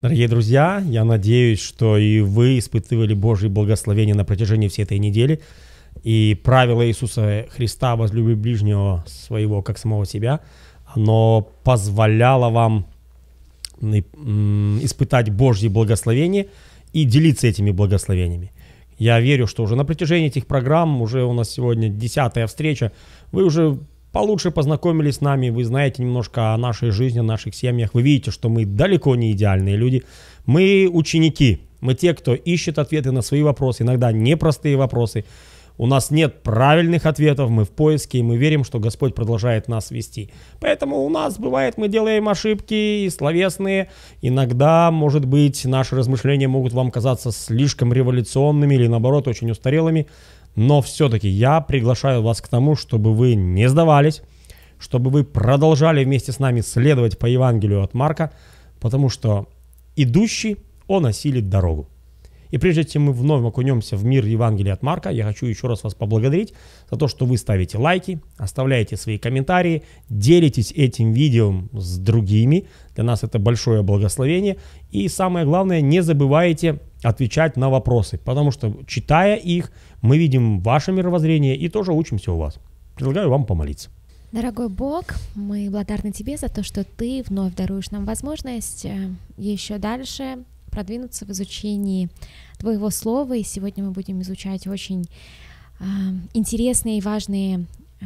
Дорогие друзья, я надеюсь, что и вы испытывали Божье благословение на протяжении всей этой недели. И правило Иисуса Христа «возлюби ближнего своего, как самого себя», оно позволяло вам испытать Божье благословение и делиться этими благословениями. Я верю, что уже на протяжении этих программ, уже у нас сегодня десятая встреча, вы уже получше познакомились с нами, вы знаете немножко о нашей жизни, о наших семьях, вы видите, что мы далеко не идеальные люди. Мы ученики, мы те, кто ищет ответы на свои вопросы, иногда непростые вопросы. У нас нет правильных ответов, мы в поиске, и мы верим, что Господь продолжает нас вести. Поэтому у нас бывает, мы делаем ошибки и словесные. Иногда, может быть, наши размышления могут вам казаться слишком революционными или, наоборот, очень устарелыми. Но все-таки я приглашаю вас к тому, чтобы вы не сдавались, чтобы вы продолжали вместе с нами следовать по Евангелию от Марка, потому что идущий, он осилит дорогу. И прежде чем мы вновь окунемся в мир Евангелия от Марка, я хочу еще раз вас поблагодарить за то, что вы ставите лайки, оставляете свои комментарии, делитесь этим видео с другими. Для нас это большое благословение. И самое главное, не забывайте отвечать на вопросы, потому что читая их, мы видим ваше мировоззрение и тоже учимся у вас. Предлагаю вам помолиться. Дорогой Бог, мы благодарны Тебе за то, что Ты вновь даруешь нам возможность э, еще дальше продвинуться в изучении Твоего Слова. И сегодня мы будем изучать очень э, интересные и важные э,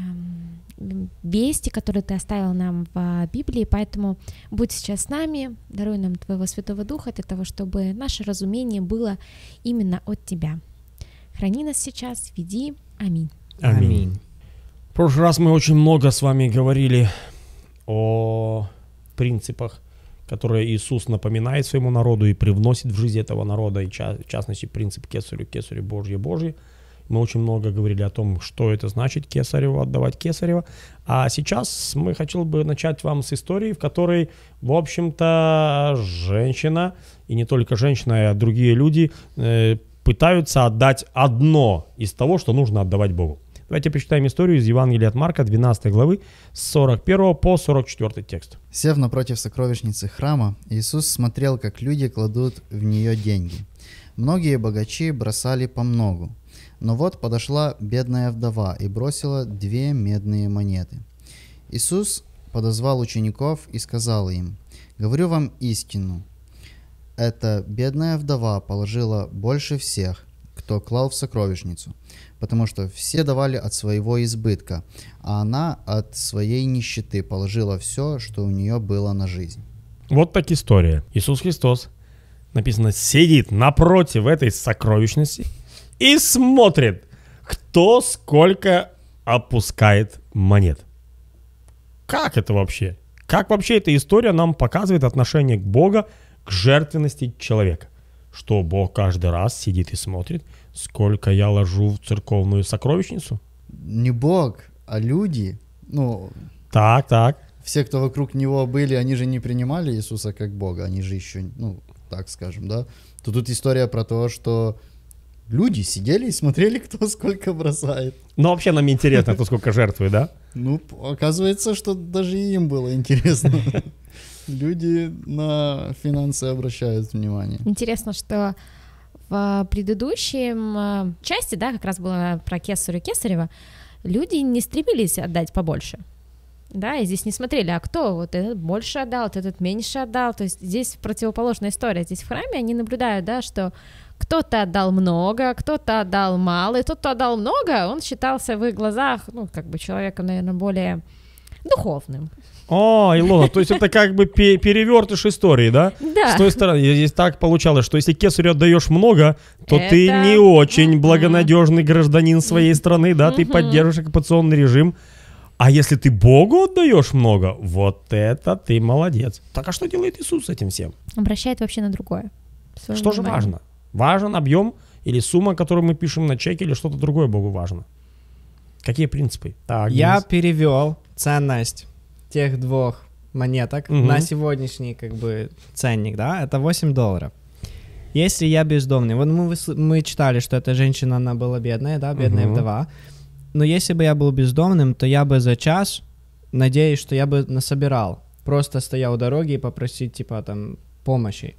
вести, которые Ты оставил нам в Библии. Поэтому будь сейчас с нами, даруй нам Твоего Святого Духа для того, чтобы наше разумение было именно от Тебя. Храни нас сейчас, веди. Аминь. Аминь. В прошлый раз мы очень много с вами говорили о принципах, которые Иисус напоминает своему народу и привносит в жизнь этого народа, и в частности принцип кесарю, кесарю Божье, Божье. Мы очень много говорили о том, что это значит кесареву, отдавать кесарева. А сейчас мы хотел бы начать вам с истории, в которой, в общем-то, женщина, и не только женщина, а другие люди э, пытаются отдать одно из того, что нужно отдавать Богу. Давайте прочитаем историю из Евангелия от Марка, 12 главы, с 41 по 44 текст. Сев напротив сокровищницы храма, Иисус смотрел, как люди кладут в нее деньги. Многие богачи бросали по многу, но вот подошла бедная вдова и бросила две медные монеты. Иисус подозвал учеников и сказал им, «Говорю вам истину, эта бедная вдова положила больше всех, кто клал в сокровищницу, потому что все давали от своего избытка, а она от своей нищеты положила все, что у нее было на жизнь. Вот так история. Иисус Христос, написано, сидит напротив этой сокровищности и смотрит, кто сколько опускает монет. Как это вообще? Как вообще эта история нам показывает отношение к Богу? к жертвенности человека, что Бог каждый раз сидит и смотрит, сколько я ложу в церковную сокровищницу? Не Бог, а люди. Ну, так, так. Все, кто вокруг него были, они же не принимали Иисуса как Бога, они же еще, ну, так скажем, да. То тут история про то, что люди сидели и смотрели, кто сколько бросает. Ну, вообще нам интересно, кто сколько жертвует, да? Ну, оказывается, что даже им было интересно. люди на финансы обращают внимание. Интересно, что в предыдущем э, части, да, как раз было про Кесарю Кесарева, люди не стремились отдать побольше. Да, и здесь не смотрели, а кто вот этот больше отдал, вот этот меньше отдал. То есть здесь противоположная история. Здесь в храме они наблюдают, да, что кто-то отдал много, кто-то отдал мало, и тот, кто отдал много, он считался в их глазах, ну, как бы человеком, наверное, более духовным. О, а, Илона, то есть это как бы перевертыш истории, да? Да. С той стороны, здесь так получалось, что если кесарю отдаешь много, то это... ты не очень благонадежный гражданин своей страны, да, ты поддерживаешь оккупационный режим. А если ты Богу отдаешь много, вот это ты молодец. Так а что делает Иисус с этим всем? Обращает вообще на другое. Что внимание. же важно? Важен объем или сумма, которую мы пишем на чеке, или что-то другое Богу важно? Какие принципы? Так, Я перевел ценность тех двух монеток угу. на сегодняшний как бы ценник, да, это 8 долларов. Если я бездомный, вот мы, мы читали, что эта женщина, она была бедная, да, бедная угу. вдова, но если бы я был бездомным, то я бы за час, надеюсь, что я бы насобирал, просто стоял у дороги и попросить, типа, там, помощи.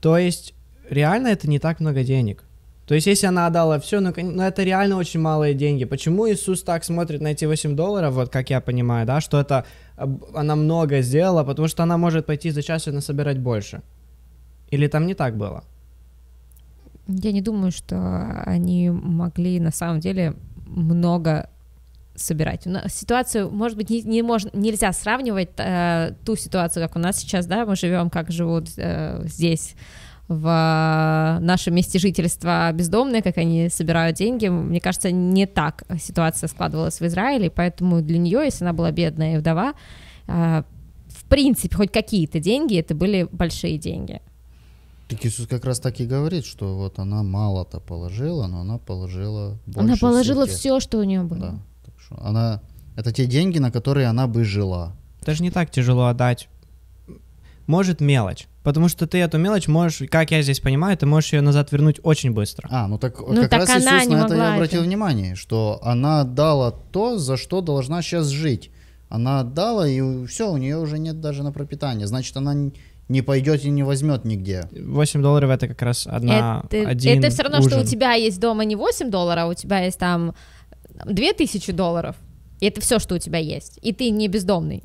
То есть, реально это не так много денег. То есть, если она отдала все, ну, ну это реально очень малые деньги. Почему Иисус так смотрит на эти 8 долларов, вот как я понимаю, да, что это она много сделала, потому что она может пойти за час и насобирать больше. Или там не так было? Я не думаю, что они могли на самом деле много собирать. Но ситуацию, может быть, не, не мож, нельзя сравнивать э, ту ситуацию, как у нас сейчас, да, мы живем, как живут э, здесь в э, нашем месте жительства бездомные, как они собирают деньги. Мне кажется, не так ситуация складывалась в Израиле, поэтому для нее, если она была бедная и вдова, э, в принципе, хоть какие-то деньги, это были большие деньги. Так Иисус как раз так и говорит, что вот она мало-то положила, но она положила больше. Она положила все, что у нее было. Да. Так что она... Это те деньги, на которые она бы жила. Это же не так тяжело отдать. Может, мелочь Потому что ты эту мелочь можешь, как я здесь понимаю, ты можешь ее назад вернуть очень быстро. А, ну так ну, как так раз она Иисус на это и обратил это. внимание, что она дала то, за что должна сейчас жить. Она отдала, и все, у нее уже нет даже на пропитание. Значит, она не пойдет и не возьмет нигде. 8 долларов это как раз одна, это, один Это все равно, ужин. что у тебя есть дома не 8 долларов, а у тебя есть там 2000 долларов. И это все, что у тебя есть. И ты не бездомный.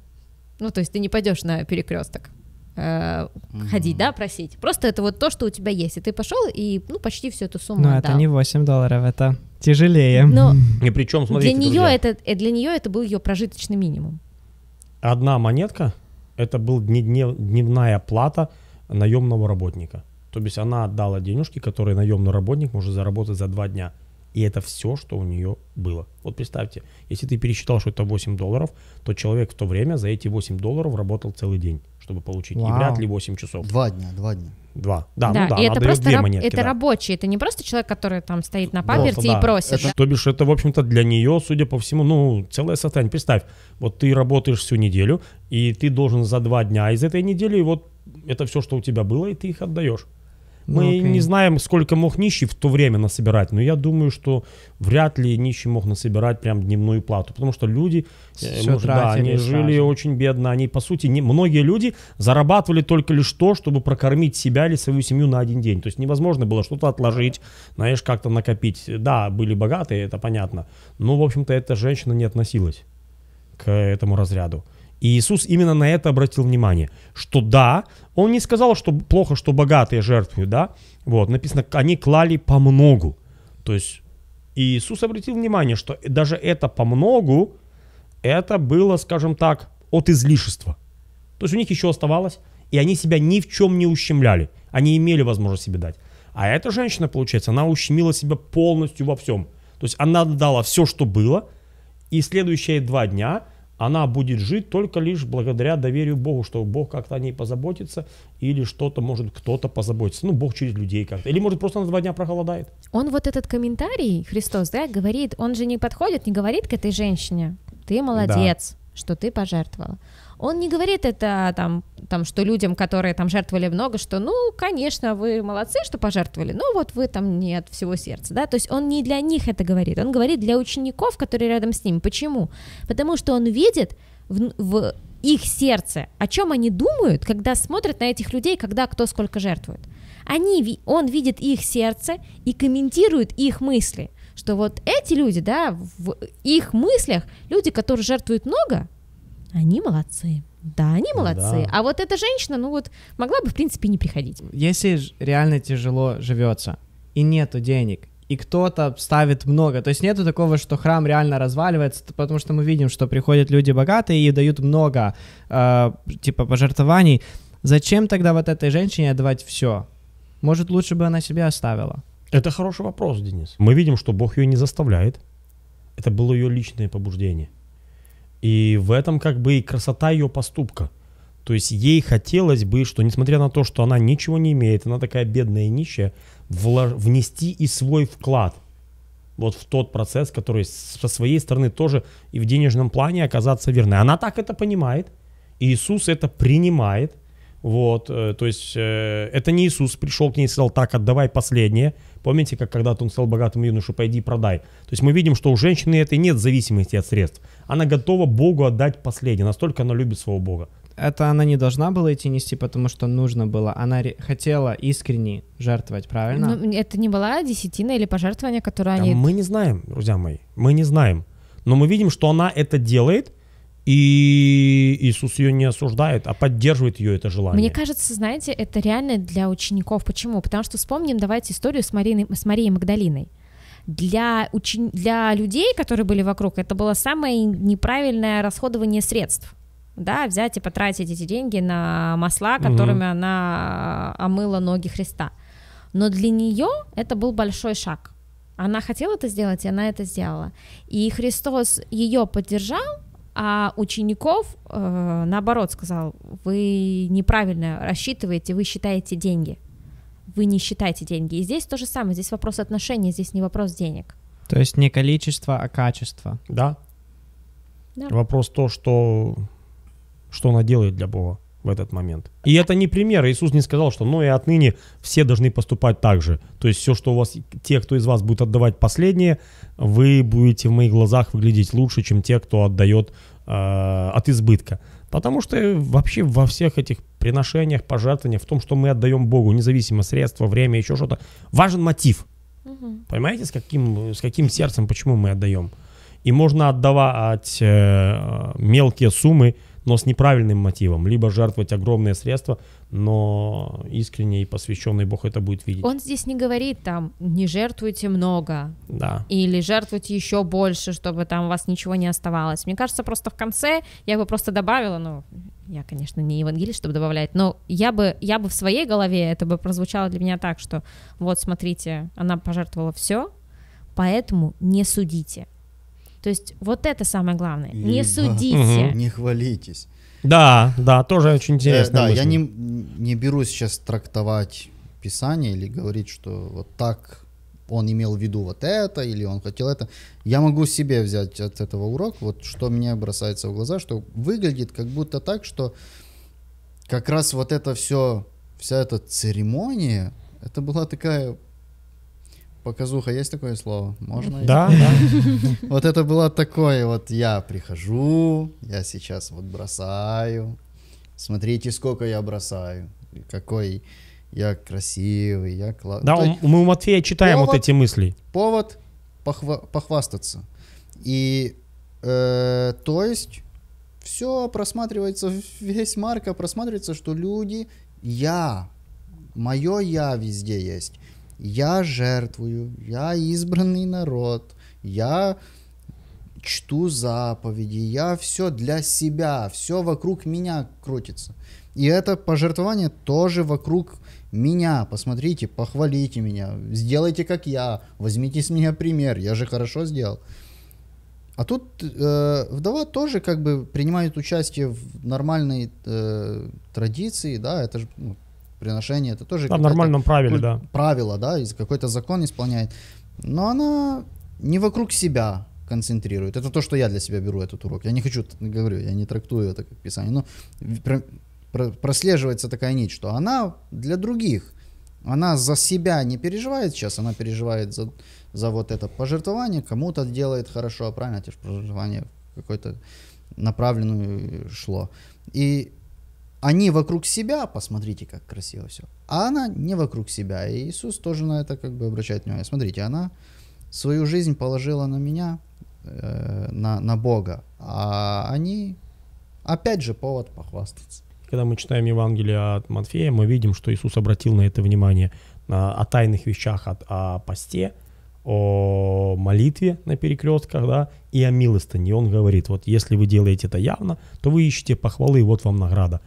Ну, то есть ты не пойдешь на перекресток. Э, ходить, да, просить. Просто это вот то, что у тебя есть. И ты пошел и ну почти всю эту сумму. Ну, это не 8 долларов, это тяжелее. Но ну, и причем, смотрите, э, для нее это для нее это был ее прожиточный минимум. Одна монетка это был дневная плата наемного работника. То есть она отдала денежки, которые наемный работник может заработать за два дня. И это все, что у нее было. Вот представьте, если ты пересчитал, что это 8 долларов, то человек в то время за эти 8 долларов работал целый день, чтобы получить. Вау. И вряд ли 8 часов. Два дня, два дня. Два. Да, да, ну да, и это просто раб- монетки, это да. рабочий, это не просто человек, который там стоит на паперте и да. просит. Это... Да? То бишь, это, в общем-то, для нее, судя по всему, ну, целое состояние. Представь, вот ты работаешь всю неделю, и ты должен за два дня из этой недели, и вот это все, что у тебя было, и ты их отдаешь. Мы ну, не знаем, сколько мог нищий в то время насобирать, но я думаю, что вряд ли нищий мог насобирать прям дневную плату, потому что люди, э, Все может, да, они сразу. жили очень бедно, они, по сути, не, многие люди зарабатывали только лишь то, чтобы прокормить себя или свою семью на один день, то есть невозможно было что-то отложить, знаешь, как-то накопить. Да, были богатые, это понятно, но, в общем-то, эта женщина не относилась к этому разряду. И Иисус именно на это обратил внимание, что да, он не сказал, что плохо, что богатые жертвуют, да, вот, написано, они клали по многу, то есть Иисус обратил внимание, что даже это по многу, это было, скажем так, от излишества. То есть у них еще оставалось, и они себя ни в чем не ущемляли. Они имели возможность себе дать. А эта женщина, получается, она ущемила себя полностью во всем. То есть она дала все, что было, и следующие два дня она будет жить только лишь благодаря доверию Богу, что Бог как-то о ней позаботится, или что-то, может, кто-то позаботится. Ну, Бог через людей как-то. Или, может, просто на два дня проголодает. Он вот этот комментарий, Христос, да, говорит, он же не подходит, не говорит к этой женщине, ты молодец, да. что ты пожертвовал, Он не говорит это там там, что людям, которые там жертвовали много, что, ну, конечно, вы молодцы, что пожертвовали, но вот вы там не от всего сердца, да, то есть он не для них это говорит, он говорит для учеников, которые рядом с ним. Почему? Потому что он видит в, в их сердце, о чем они думают, когда смотрят на этих людей, когда кто сколько жертвует. Они, он видит их сердце и комментирует их мысли, что вот эти люди, да, в их мыслях, люди, которые жертвуют много, они молодцы. Да, они ну молодцы. Да. А вот эта женщина, ну вот, могла бы, в принципе, не приходить. Если реально тяжело живется и нету денег, и кто-то ставит много. То есть нету такого, что храм реально разваливается, потому что мы видим, что приходят люди богатые и дают много, э, типа, пожертвований. Зачем тогда вот этой женщине отдавать все? Может, лучше бы она себе оставила? Это хороший вопрос, Денис. Мы видим, что Бог ее не заставляет. Это было ее личное побуждение. И в этом как бы и красота ее поступка. То есть ей хотелось бы, что несмотря на то, что она ничего не имеет, она такая бедная и нищая, внести и свой вклад вот в тот процесс, который со своей стороны тоже и в денежном плане оказаться верной. Она так это понимает, Иисус это принимает, вот, э, то есть э, это не Иисус пришел к ней и сказал, так, отдавай последнее, Помните, как когда-то он сказал богатому юношу, пойди продай. То есть мы видим, что у женщины этой нет зависимости от средств. Она готова Богу отдать последнее, настолько она любит своего Бога. Это она не должна была идти нести, потому что нужно было. Она хотела искренне жертвовать, правильно? Ну, это не была десятина или пожертвование, которое да они... Мы не знаем, друзья мои, мы не знаем. Но мы видим, что она это делает, и Иисус ее не осуждает, а поддерживает ее это желание. Мне кажется, знаете, это реально для учеников. Почему? Потому что вспомним, давайте историю с, Мариной, с Марией Магдалиной. Для, учен... для людей, которые были вокруг, это было самое неправильное расходование средств. Да, взять и потратить эти деньги на масла, которыми угу. она омыла ноги Христа. Но для нее это был большой шаг. Она хотела это сделать, и она это сделала. И Христос ее поддержал, а учеников, э, наоборот, сказал, вы неправильно рассчитываете, вы считаете деньги. Вы не считаете деньги. И здесь то же самое, здесь вопрос отношений, здесь не вопрос денег. То есть не количество, а качество. Да. да. Вопрос то, что, что она делает для Бога в этот момент. И это не пример. Иисус не сказал, что ну и отныне все должны поступать так же. То есть все, что у вас, те, кто из вас будет отдавать последнее, вы будете в моих глазах выглядеть лучше, чем те, кто отдает э, от избытка. Потому что вообще во всех этих приношениях, пожертвованиях, в том, что мы отдаем Богу, независимо средства, время, еще что-то, важен мотив. Угу. Понимаете, с каким, с каким сердцем, почему мы отдаем. И можно отдавать э, мелкие суммы, но с неправильным мотивом, либо жертвовать огромные средства, но искренне и посвященный Бог это будет видеть. Он здесь не говорит там, не жертвуйте много, да. или жертвуйте еще больше, чтобы там у вас ничего не оставалось. Мне кажется, просто в конце я бы просто добавила, ну, я, конечно, не евангелист, чтобы добавлять, но я бы, я бы в своей голове это бы прозвучало для меня так, что вот смотрите, она пожертвовала все, поэтому не судите. То есть вот это самое главное. Еба. Не судите. Угу. Не хвалитесь. Да, да, тоже очень э, интересно. Да, я не, не берусь сейчас трактовать Писание или говорить, что вот так он имел в виду вот это, или он хотел это. Я могу себе взять от этого урок, вот что мне бросается в глаза, что выглядит как будто так, что как раз вот это все, вся эта церемония, это была такая Показуха, есть такое слово? Можно? Да, Вот это было такое, вот я прихожу, я сейчас вот бросаю, смотрите, сколько я бросаю, какой я красивый, я классный. Да, мы у Матфея читаем вот эти мысли. Повод похвастаться. И, э, то есть, все просматривается, весь Марка просматривается, что люди, я, мое я везде есть я жертвую, я избранный народ, я чту заповеди, я все для себя, все вокруг меня крутится. И это пожертвование тоже вокруг меня. Посмотрите, похвалите меня, сделайте как я, возьмите с меня пример, я же хорошо сделал. А тут э, вдова тоже как бы принимает участие в нормальной э, традиции, да, это же ну, жертвоприношение, это тоже... Да, в нормальном правиле, да. Правило, да, из какой-то закон исполняет. Но она не вокруг себя концентрирует. Это то, что я для себя беру этот урок. Я не хочу, говорю, я не трактую это как писание, но ну, прослеживается такая нить, что она для других. Она за себя не переживает сейчас, она переживает за, за вот это пожертвование, кому-то делает хорошо, а правильно, те же пожертвование какое то направленную э, шло. И они вокруг себя, посмотрите, как красиво все. А она не вокруг себя. И Иисус тоже на это как бы обращает внимание. Смотрите, она свою жизнь положила на меня, э, на, на Бога. А они, опять же, повод похвастаться. Когда мы читаем Евангелие от Матфея, мы видим, что Иисус обратил на это внимание о тайных вещах, о, о посте, о молитве на перекрестках, да, и о милостыне. Он говорит, вот если вы делаете это явно, то вы ищете похвалы, и вот вам награда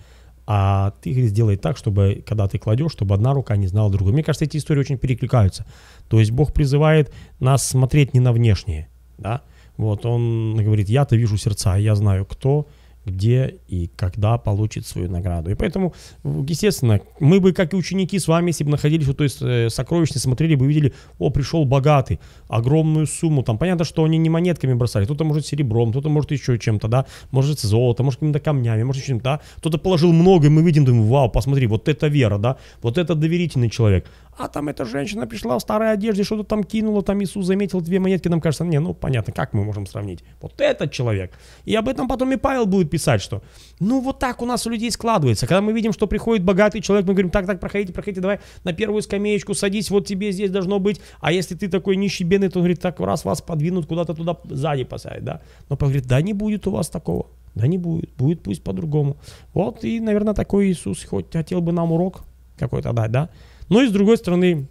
а ты их сделай так, чтобы когда ты кладешь, чтобы одна рука не знала другую. Мне кажется, эти истории очень перекликаются. То есть Бог призывает нас смотреть не на внешнее, да, вот он говорит, я-то вижу сердца, я знаю, кто где и когда получит свою награду. И поэтому, естественно, мы бы, как и ученики с вами, если бы находились у той э, сокровищной, смотрели бы, видели, о, пришел богатый, огромную сумму. Там понятно, что они не монетками бросали. Кто-то, может, серебром, кто-то, может, еще чем-то, да, может, золото, может, какими-то камнями, может, чем-то, да. Кто-то положил много, и мы видим, думаем, вау, посмотри, вот это вера, да, вот это доверительный человек а там эта женщина пришла в старой одежде, что-то там кинула, там Иисус заметил две монетки, нам кажется, не, ну понятно, как мы можем сравнить? Вот этот человек. И об этом потом и Павел будет писать, что ну вот так у нас у людей складывается. Когда мы видим, что приходит богатый человек, мы говорим, так, так, проходите, проходите, давай на первую скамеечку садись, вот тебе здесь должно быть. А если ты такой нищий, бедный, то он говорит, так раз вас подвинут куда-то туда сзади посадят, да. Но Павел говорит, да не будет у вас такого. Да не будет, будет пусть по-другому. Вот и, наверное, такой Иисус хоть хотел бы нам урок какой-то дать, да? Ну и с другой стороны,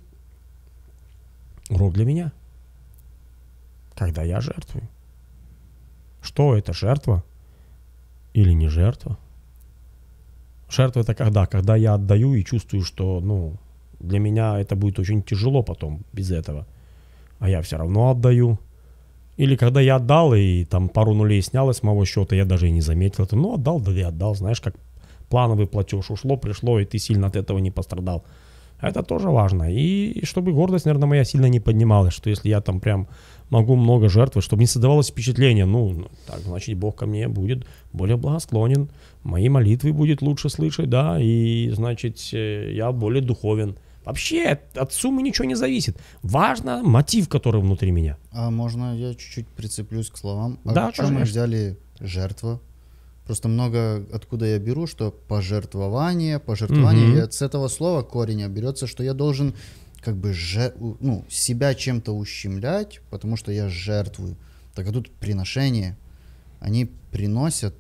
урок для меня. Когда я жертвую. Что это, жертва или не жертва? Жертва это когда? Когда я отдаю и чувствую, что ну, для меня это будет очень тяжело потом без этого. А я все равно отдаю. Или когда я отдал, и там пару нулей снялось с моего счета, я даже и не заметил это. Ну, отдал, да и отдал. Знаешь, как плановый платеж ушло, пришло, и ты сильно от этого не пострадал. Это тоже важно. И, и чтобы гордость, наверное, моя сильно не поднималась, что если я там прям могу много жертвовать, чтобы не создавалось впечатление, ну, ну так, значит, Бог ко мне будет более благосклонен, мои молитвы будет лучше слышать, да, и, значит, э, я более духовен. Вообще от суммы ничего не зависит. Важно мотив, который внутри меня. А можно я чуть-чуть прицеплюсь к словам? А да, чем мы ждали жертва Просто много откуда я беру, что пожертвование, пожертвование, угу. и от с этого слова корень берется, что я должен как бы же, ну, себя чем-то ущемлять, потому что я жертвую. Так а тут приношение. Они приносят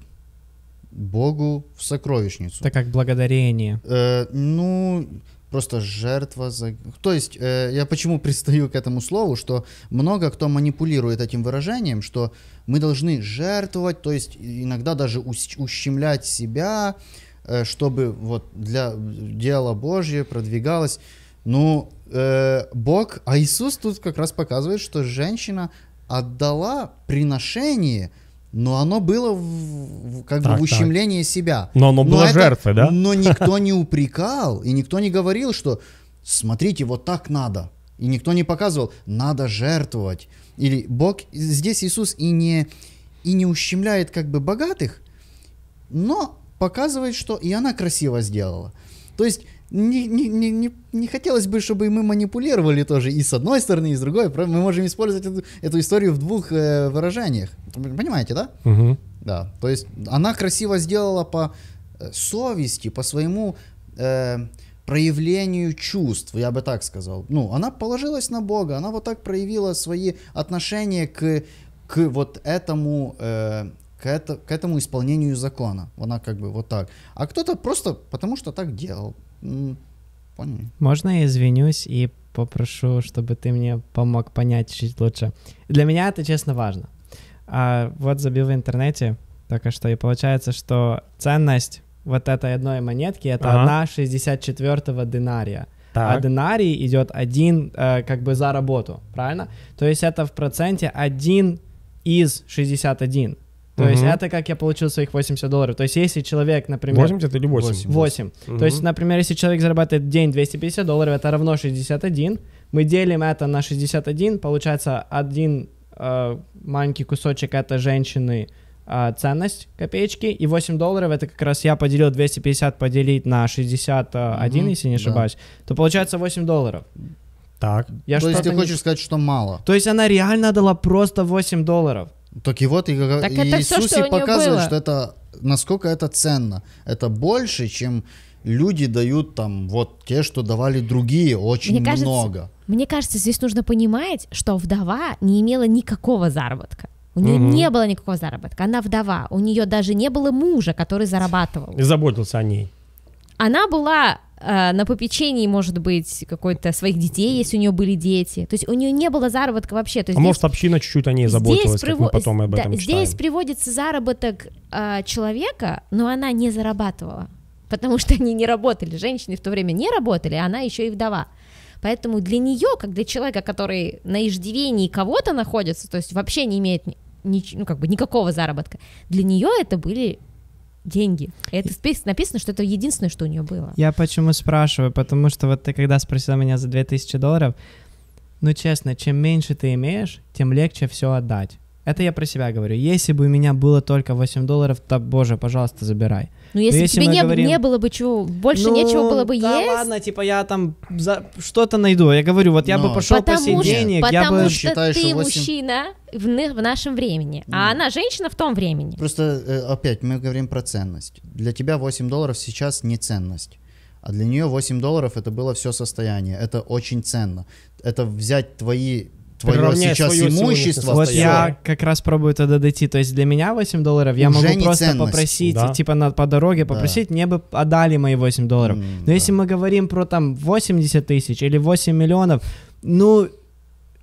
Богу в сокровищницу. Это как благодарение. Э, ну, просто жертва за... То есть э, я почему пристаю к этому слову, что много кто манипулирует этим выражением, что мы должны жертвовать, то есть иногда даже ущемлять себя, э, чтобы вот для дела Божье продвигалось. Ну, э, Бог, а Иисус тут как раз показывает, что женщина отдала приношение – но оно было в, в, как так, бы в ущемлении так. себя. Но оно но было это, да? Но никто не упрекал, и никто не говорил, что смотрите, вот так надо. И никто не показывал, надо жертвовать. Или Бог, здесь Иисус и не, и не ущемляет как бы богатых, но показывает, что и она красиво сделала. То есть не, не, не, не, не хотелось бы, чтобы мы манипулировали тоже и с одной стороны, и с другой. Мы можем использовать эту, эту историю в двух э, выражениях. Понимаете, да? Угу. Да. То есть она красиво сделала по э, совести, по своему э, проявлению чувств, я бы так сказал. Ну, она положилась на Бога, она вот так проявила свои отношения к, к вот этому... Э, к, это, к этому исполнению закона. Она как бы вот так. А кто-то просто потому что так делал поняли. Можно я извинюсь и попрошу, чтобы ты мне помог понять чуть лучше? Для меня это, честно, важно. А вот забил в интернете только что, и получается, что ценность вот этой одной монетки — это ага. 1,64 динария. А так. А динарий идет один э, как бы за работу, правильно? То есть это в проценте один из 61. То есть это как я получил своих 80 долларов. То есть если человек, например... 80 или 8? 8. 8. Угу. То есть, например, если человек зарабатывает в день 250 долларов, это равно 61. Мы делим это на 61, получается один э, маленький кусочек это женщины э, ценность копеечки, и 8 долларов это как раз я поделил 250 поделить на 61, угу. если не ошибаюсь, да. то получается 8 долларов. Так. Я То есть ты хочешь не... сказать, что мало? То есть она реально дала просто 8 долларов. Так и вот и, так и это Иисус все, и показывает, что это насколько это ценно. Это больше, чем люди дают там вот те, что давали другие, очень мне кажется, много. Мне кажется, здесь нужно понимать, что вдова не имела никакого заработка. У нее угу. не было никакого заработка. Она вдова. У нее даже не было мужа, который зарабатывал. И заботился о ней она была э, на попечении, может быть, какой-то своих детей, если у нее были дети. То есть у нее не было заработка вообще. То есть а здесь, может, община чуть-чуть о ней заботилась, здесь приво... как мы потом об этом да, читаем. Здесь приводится заработок э, человека, но она не зарабатывала, потому что они не работали. Женщины в то время не работали, она еще и вдова. Поэтому для нее, как для человека, который на иждивении кого-то находится, то есть вообще не имеет ни, ну, как бы никакого заработка, для нее это были деньги. Это написано, что это единственное, что у нее было. Я почему спрашиваю? Потому что вот ты когда спросила меня за 2000 долларов, ну честно, чем меньше ты имеешь, тем легче все отдать. Это я про себя говорю. Если бы у меня было только 8 долларов, то, боже, пожалуйста, забирай. Ну, если, если тебе не, говорим, не было бы чего, больше ну, нечего было бы да есть. Да ладно, типа я там за что-то найду. Я говорю, вот я Но. бы пошел потому по сей денег, я бы... Потому что считаешь, ты 8... мужчина в, в нашем времени, а она женщина в том времени. Просто, э, опять, мы говорим про ценность. Для тебя 8 долларов сейчас не ценность. А для нее 8 долларов это было все состояние. Это очень ценно. Это взять твои твое сейчас имущество. Вот я как раз пробую туда дойти. То есть для меня 8 долларов, я могу просто попросить, типа на, по дороге попросить, да. мне бы отдали мои 8 долларов. Но если мы говорим про там 80 тысяч или 8 миллионов, ну,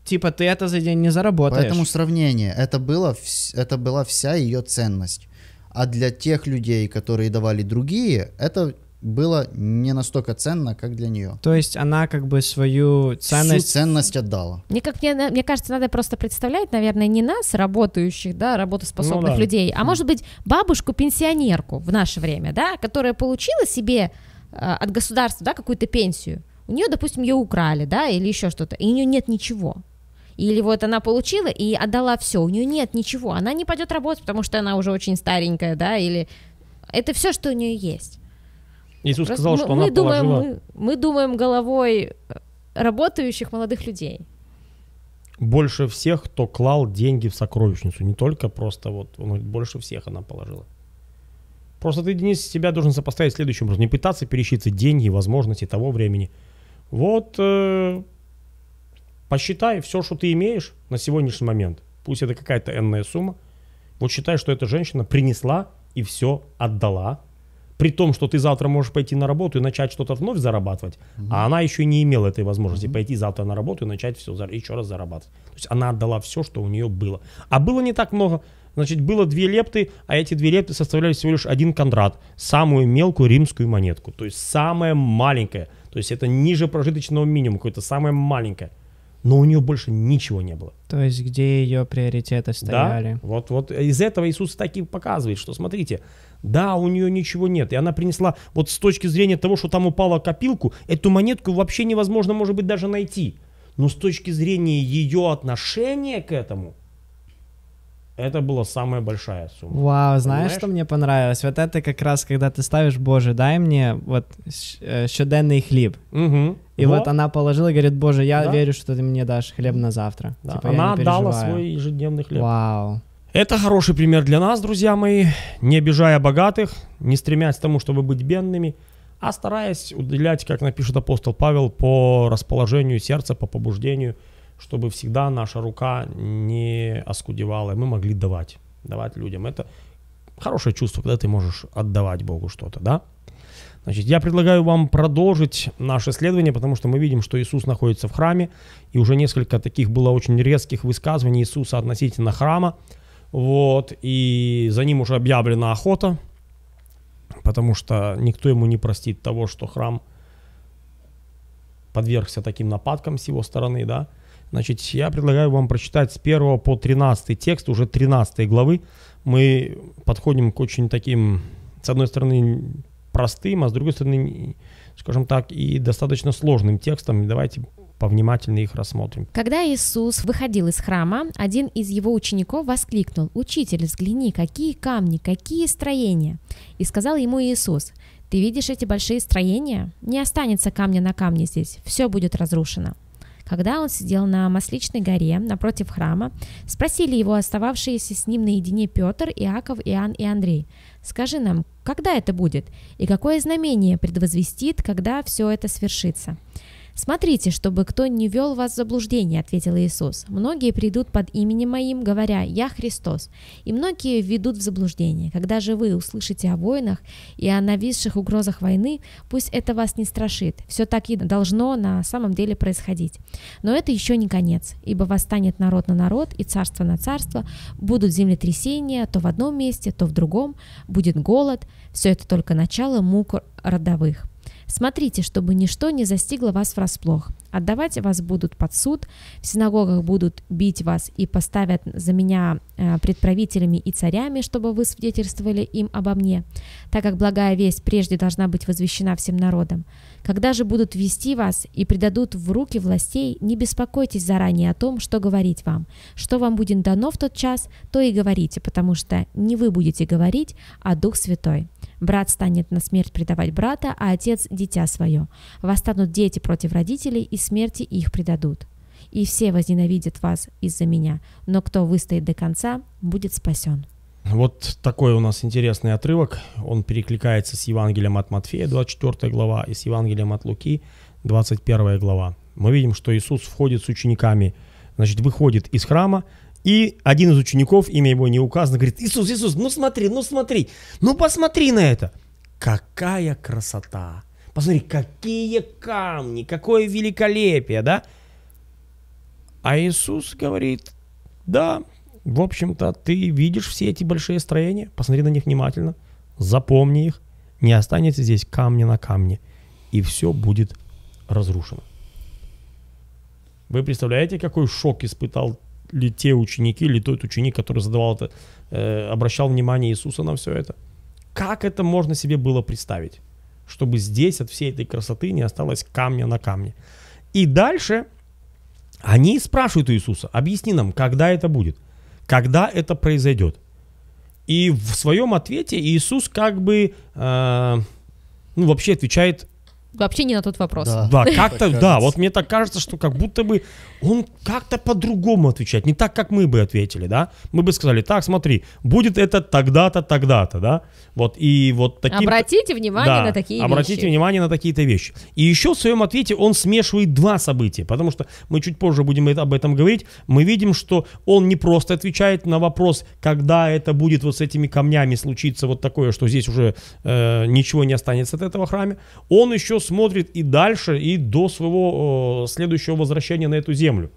типа ты это за день не заработаешь. Поэтому сравнение. Это, было, это была вся ее ценность. А для тех людей, которые давали другие, это было не настолько ценно, как для нее. То есть она как бы свою ценность... Всю ценность отдала. Мне, как, мне, мне кажется, надо просто представлять, наверное, не нас, работающих, да, работоспособных ну, да. людей, а может быть бабушку-пенсионерку в наше время, да, которая получила себе э, от государства, да, какую-то пенсию. У нее, допустим, ее украли, да, или еще что-то, и у нее нет ничего. Или вот она получила и отдала все, у нее нет ничего, она не пойдет работать, потому что она уже очень старенькая, да, или это все, что у нее есть. Иисус Просто сказал, мы, что она думаем, положила... мы, мы думаем головой э, работающих молодых людей больше всех, кто клал деньги в сокровищницу. Не только просто вот, он говорит, больше всех она положила. Просто ты, Денис, себя должен сопоставить следующим образом. Не пытаться пересчитывать деньги, возможности того времени. Вот э, посчитай все, что ты имеешь на сегодняшний момент. Пусть это какая-то энная сумма. Вот считай, что эта женщина принесла и все отдала при том, что ты завтра можешь пойти на работу и начать что-то вновь зарабатывать, угу. а она еще не имела этой возможности угу. пойти завтра на работу и начать все еще раз зарабатывать. То есть она отдала все, что у нее было. А было не так много. Значит, было две лепты, а эти две лепты составляли всего лишь один кондрат, самую мелкую римскую монетку, то есть самая маленькая, то есть это ниже прожиточного минимума, какое-то самое маленькое. Но у нее больше ничего не было. То есть где ее приоритеты стояли? Да, вот, вот из этого Иисус так и показывает, что смотрите, да, у нее ничего нет. И она принесла, вот с точки зрения того, что там упала копилку, эту монетку вообще невозможно, может быть, даже найти. Но с точки зрения ее отношения к этому, это была самая большая сумма. Вау, знаешь, Понимаешь? что мне понравилось? Вот это как раз, когда ты ставишь, боже, дай мне вот э, щоденный хлеб. Угу. И вот. вот она положила и говорит, боже, я да? верю, что ты мне дашь хлеб на завтра. Да. Типа, она отдала свой ежедневный хлеб. Вау. Это хороший пример для нас, друзья мои. Не обижая богатых, не стремясь к тому, чтобы быть бедными, а стараясь уделять, как напишет апостол Павел, по расположению сердца, по побуждению, чтобы всегда наша рука не оскудевала, и мы могли давать, давать людям. Это хорошее чувство, когда ты можешь отдавать Богу что-то, да? Значит, я предлагаю вам продолжить наше исследование, потому что мы видим, что Иисус находится в храме, и уже несколько таких было очень резких высказываний Иисуса относительно храма, вот, и за ним уже объявлена охота, потому что никто ему не простит того, что храм подвергся таким нападкам с его стороны, да. Значит, я предлагаю вам прочитать с 1 по 13 текст, уже 13 главы. Мы подходим к очень таким, с одной стороны, простым, а с другой стороны, скажем так, и достаточно сложным текстом. Давайте Повнимательнее их рассмотрим. Когда Иисус выходил из храма, один из его учеников воскликнул, «Учитель, взгляни, какие камни, какие строения!» И сказал ему Иисус, «Ты видишь эти большие строения? Не останется камня на камне здесь, все будет разрушено». Когда он сидел на Масличной горе напротив храма, спросили его остававшиеся с ним наедине Петр, Иаков, Иоанн и Андрей. «Скажи нам, когда это будет? И какое знамение предвозвестит, когда все это свершится?» «Смотрите, чтобы кто не вел вас в заблуждение», — ответил Иисус. «Многие придут под именем Моим, говоря, «Я Христос», и многие ведут в заблуждение. Когда же вы услышите о войнах и о нависших угрозах войны, пусть это вас не страшит. Все так и должно на самом деле происходить. Но это еще не конец, ибо восстанет народ на народ и царство на царство, будут землетрясения то в одном месте, то в другом, будет голод. Все это только начало мук родовых. Смотрите, чтобы ничто не застигло вас врасплох. Отдавать вас будут под суд, в синагогах будут бить вас и поставят за меня э, предправителями и царями, чтобы вы свидетельствовали им обо мне, так как благая весть прежде должна быть возвещена всем народам. Когда же будут вести вас и предадут в руки властей, не беспокойтесь заранее о том, что говорить вам. Что вам будет дано в тот час, то и говорите, потому что не вы будете говорить, а Дух Святой. Брат станет на смерть предавать брата, а отец – дитя свое. Восстанут дети против родителей, и смерти их предадут. И все возненавидят вас из-за меня, но кто выстоит до конца, будет спасен». Вот такой у нас интересный отрывок. Он перекликается с Евангелием от Матфея, 24 глава, и с Евангелием от Луки, 21 глава. Мы видим, что Иисус входит с учениками, значит, выходит из храма, и один из учеников, имя его не указано, говорит, Иисус, Иисус, ну смотри, ну смотри, ну посмотри на это. Какая красота! Посмотри, какие камни, какое великолепие, да? А Иисус говорит, да, в общем-то, ты видишь все эти большие строения, посмотри на них внимательно, запомни их, не останется здесь камня на камне, и все будет разрушено. Вы представляете, какой шок испытал ли те ученики, или тот ученик, который задавал это, э, обращал внимание Иисуса на все это? Как это можно себе было представить? Чтобы здесь от всей этой красоты не осталось камня на камне. И дальше они спрашивают у Иисуса, объясни нам, когда это будет? Когда это произойдет? И в своем ответе Иисус как бы, э, ну, вообще отвечает вообще не на тот вопрос. Да, да как-то, да, вот мне так кажется, что как будто бы он как-то по-другому отвечает, не так, как мы бы ответили, да. Мы бы сказали, так, смотри, будет это тогда-то, тогда-то, да. Вот и вот такие. Обратите внимание да, на такие обратите вещи. Обратите внимание на такие-то вещи. И еще в своем ответе он смешивает два события, потому что мы чуть позже будем об этом говорить. Мы видим, что он не просто отвечает на вопрос, когда это будет вот с этими камнями случиться вот такое, что здесь уже э, ничего не останется от этого храма. Он еще смотрит и дальше, и до своего э, следующего возвращения на эту землю.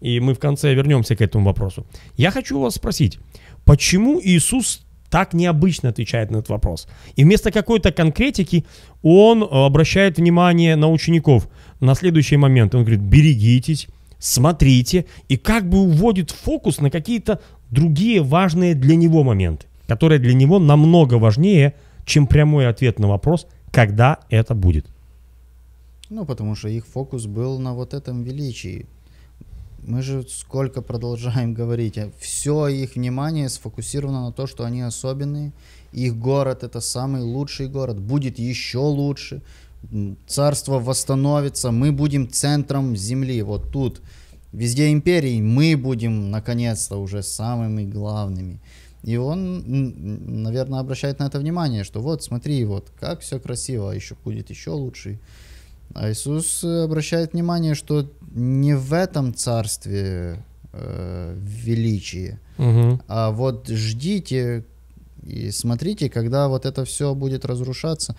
И мы в конце вернемся к этому вопросу. Я хочу вас спросить, почему Иисус так необычно отвечает на этот вопрос. И вместо какой-то конкретики он обращает внимание на учеников на следующий момент. Он говорит, берегитесь, смотрите, и как бы уводит фокус на какие-то другие важные для него моменты, которые для него намного важнее, чем прямой ответ на вопрос, когда это будет. Ну, потому что их фокус был на вот этом величии. Мы же сколько продолжаем говорить, а все их внимание сфокусировано на то, что они особенные, их город это самый лучший город, будет еще лучше, царство восстановится, мы будем центром земли, вот тут, везде империи, мы будем наконец-то уже самыми главными. И он, наверное, обращает на это внимание, что вот, смотри, вот, как все красиво, а еще будет еще лучше. А Иисус э, обращает внимание, что не в этом царстве э, величие, угу. а вот ждите и смотрите, когда вот это все будет разрушаться.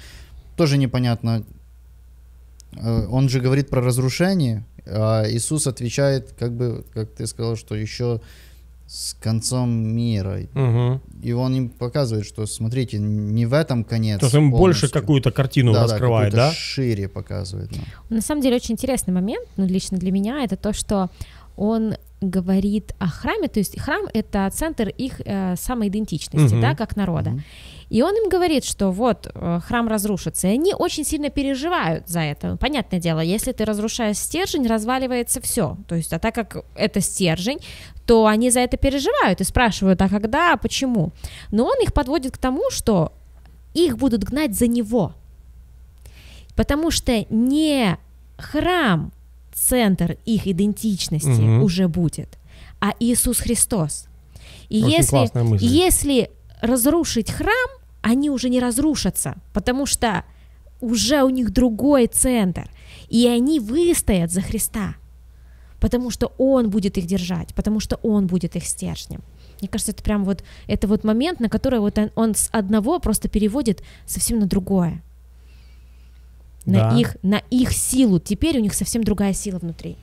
Тоже непонятно. Э, он же говорит про разрушение, а Иисус отвечает, как бы, как ты сказал, что еще с концом мира. Угу. И он им показывает, что смотрите, не в этом конец. То есть он больше какую-то картину да, раскрывает, да? да? Шире показывает. Нам. На самом деле очень интересный момент, ну, лично для меня, это то, что он говорит о храме, то есть храм это центр их э, самоидентичности, угу. да, как народа. Угу. И он им говорит, что вот э, храм разрушится. И они очень сильно переживают за это. Понятное дело, если ты разрушаешь стержень, разваливается все. То есть, а так как это стержень, то они за это переживают и спрашивают, а когда, а почему. Но он их подводит к тому, что их будут гнать за него. Потому что не храм центр их идентичности угу. уже будет, а Иисус Христос. И Очень если, если разрушить храм, они уже не разрушатся, потому что уже у них другой центр, и они выстоят за Христа, потому что Он будет их держать, потому что Он будет их стержнем. Мне кажется, это прям вот это вот момент, на который вот он с одного просто переводит совсем на другое да. на, их, на их силу. Теперь у них совсем другая сила внутри.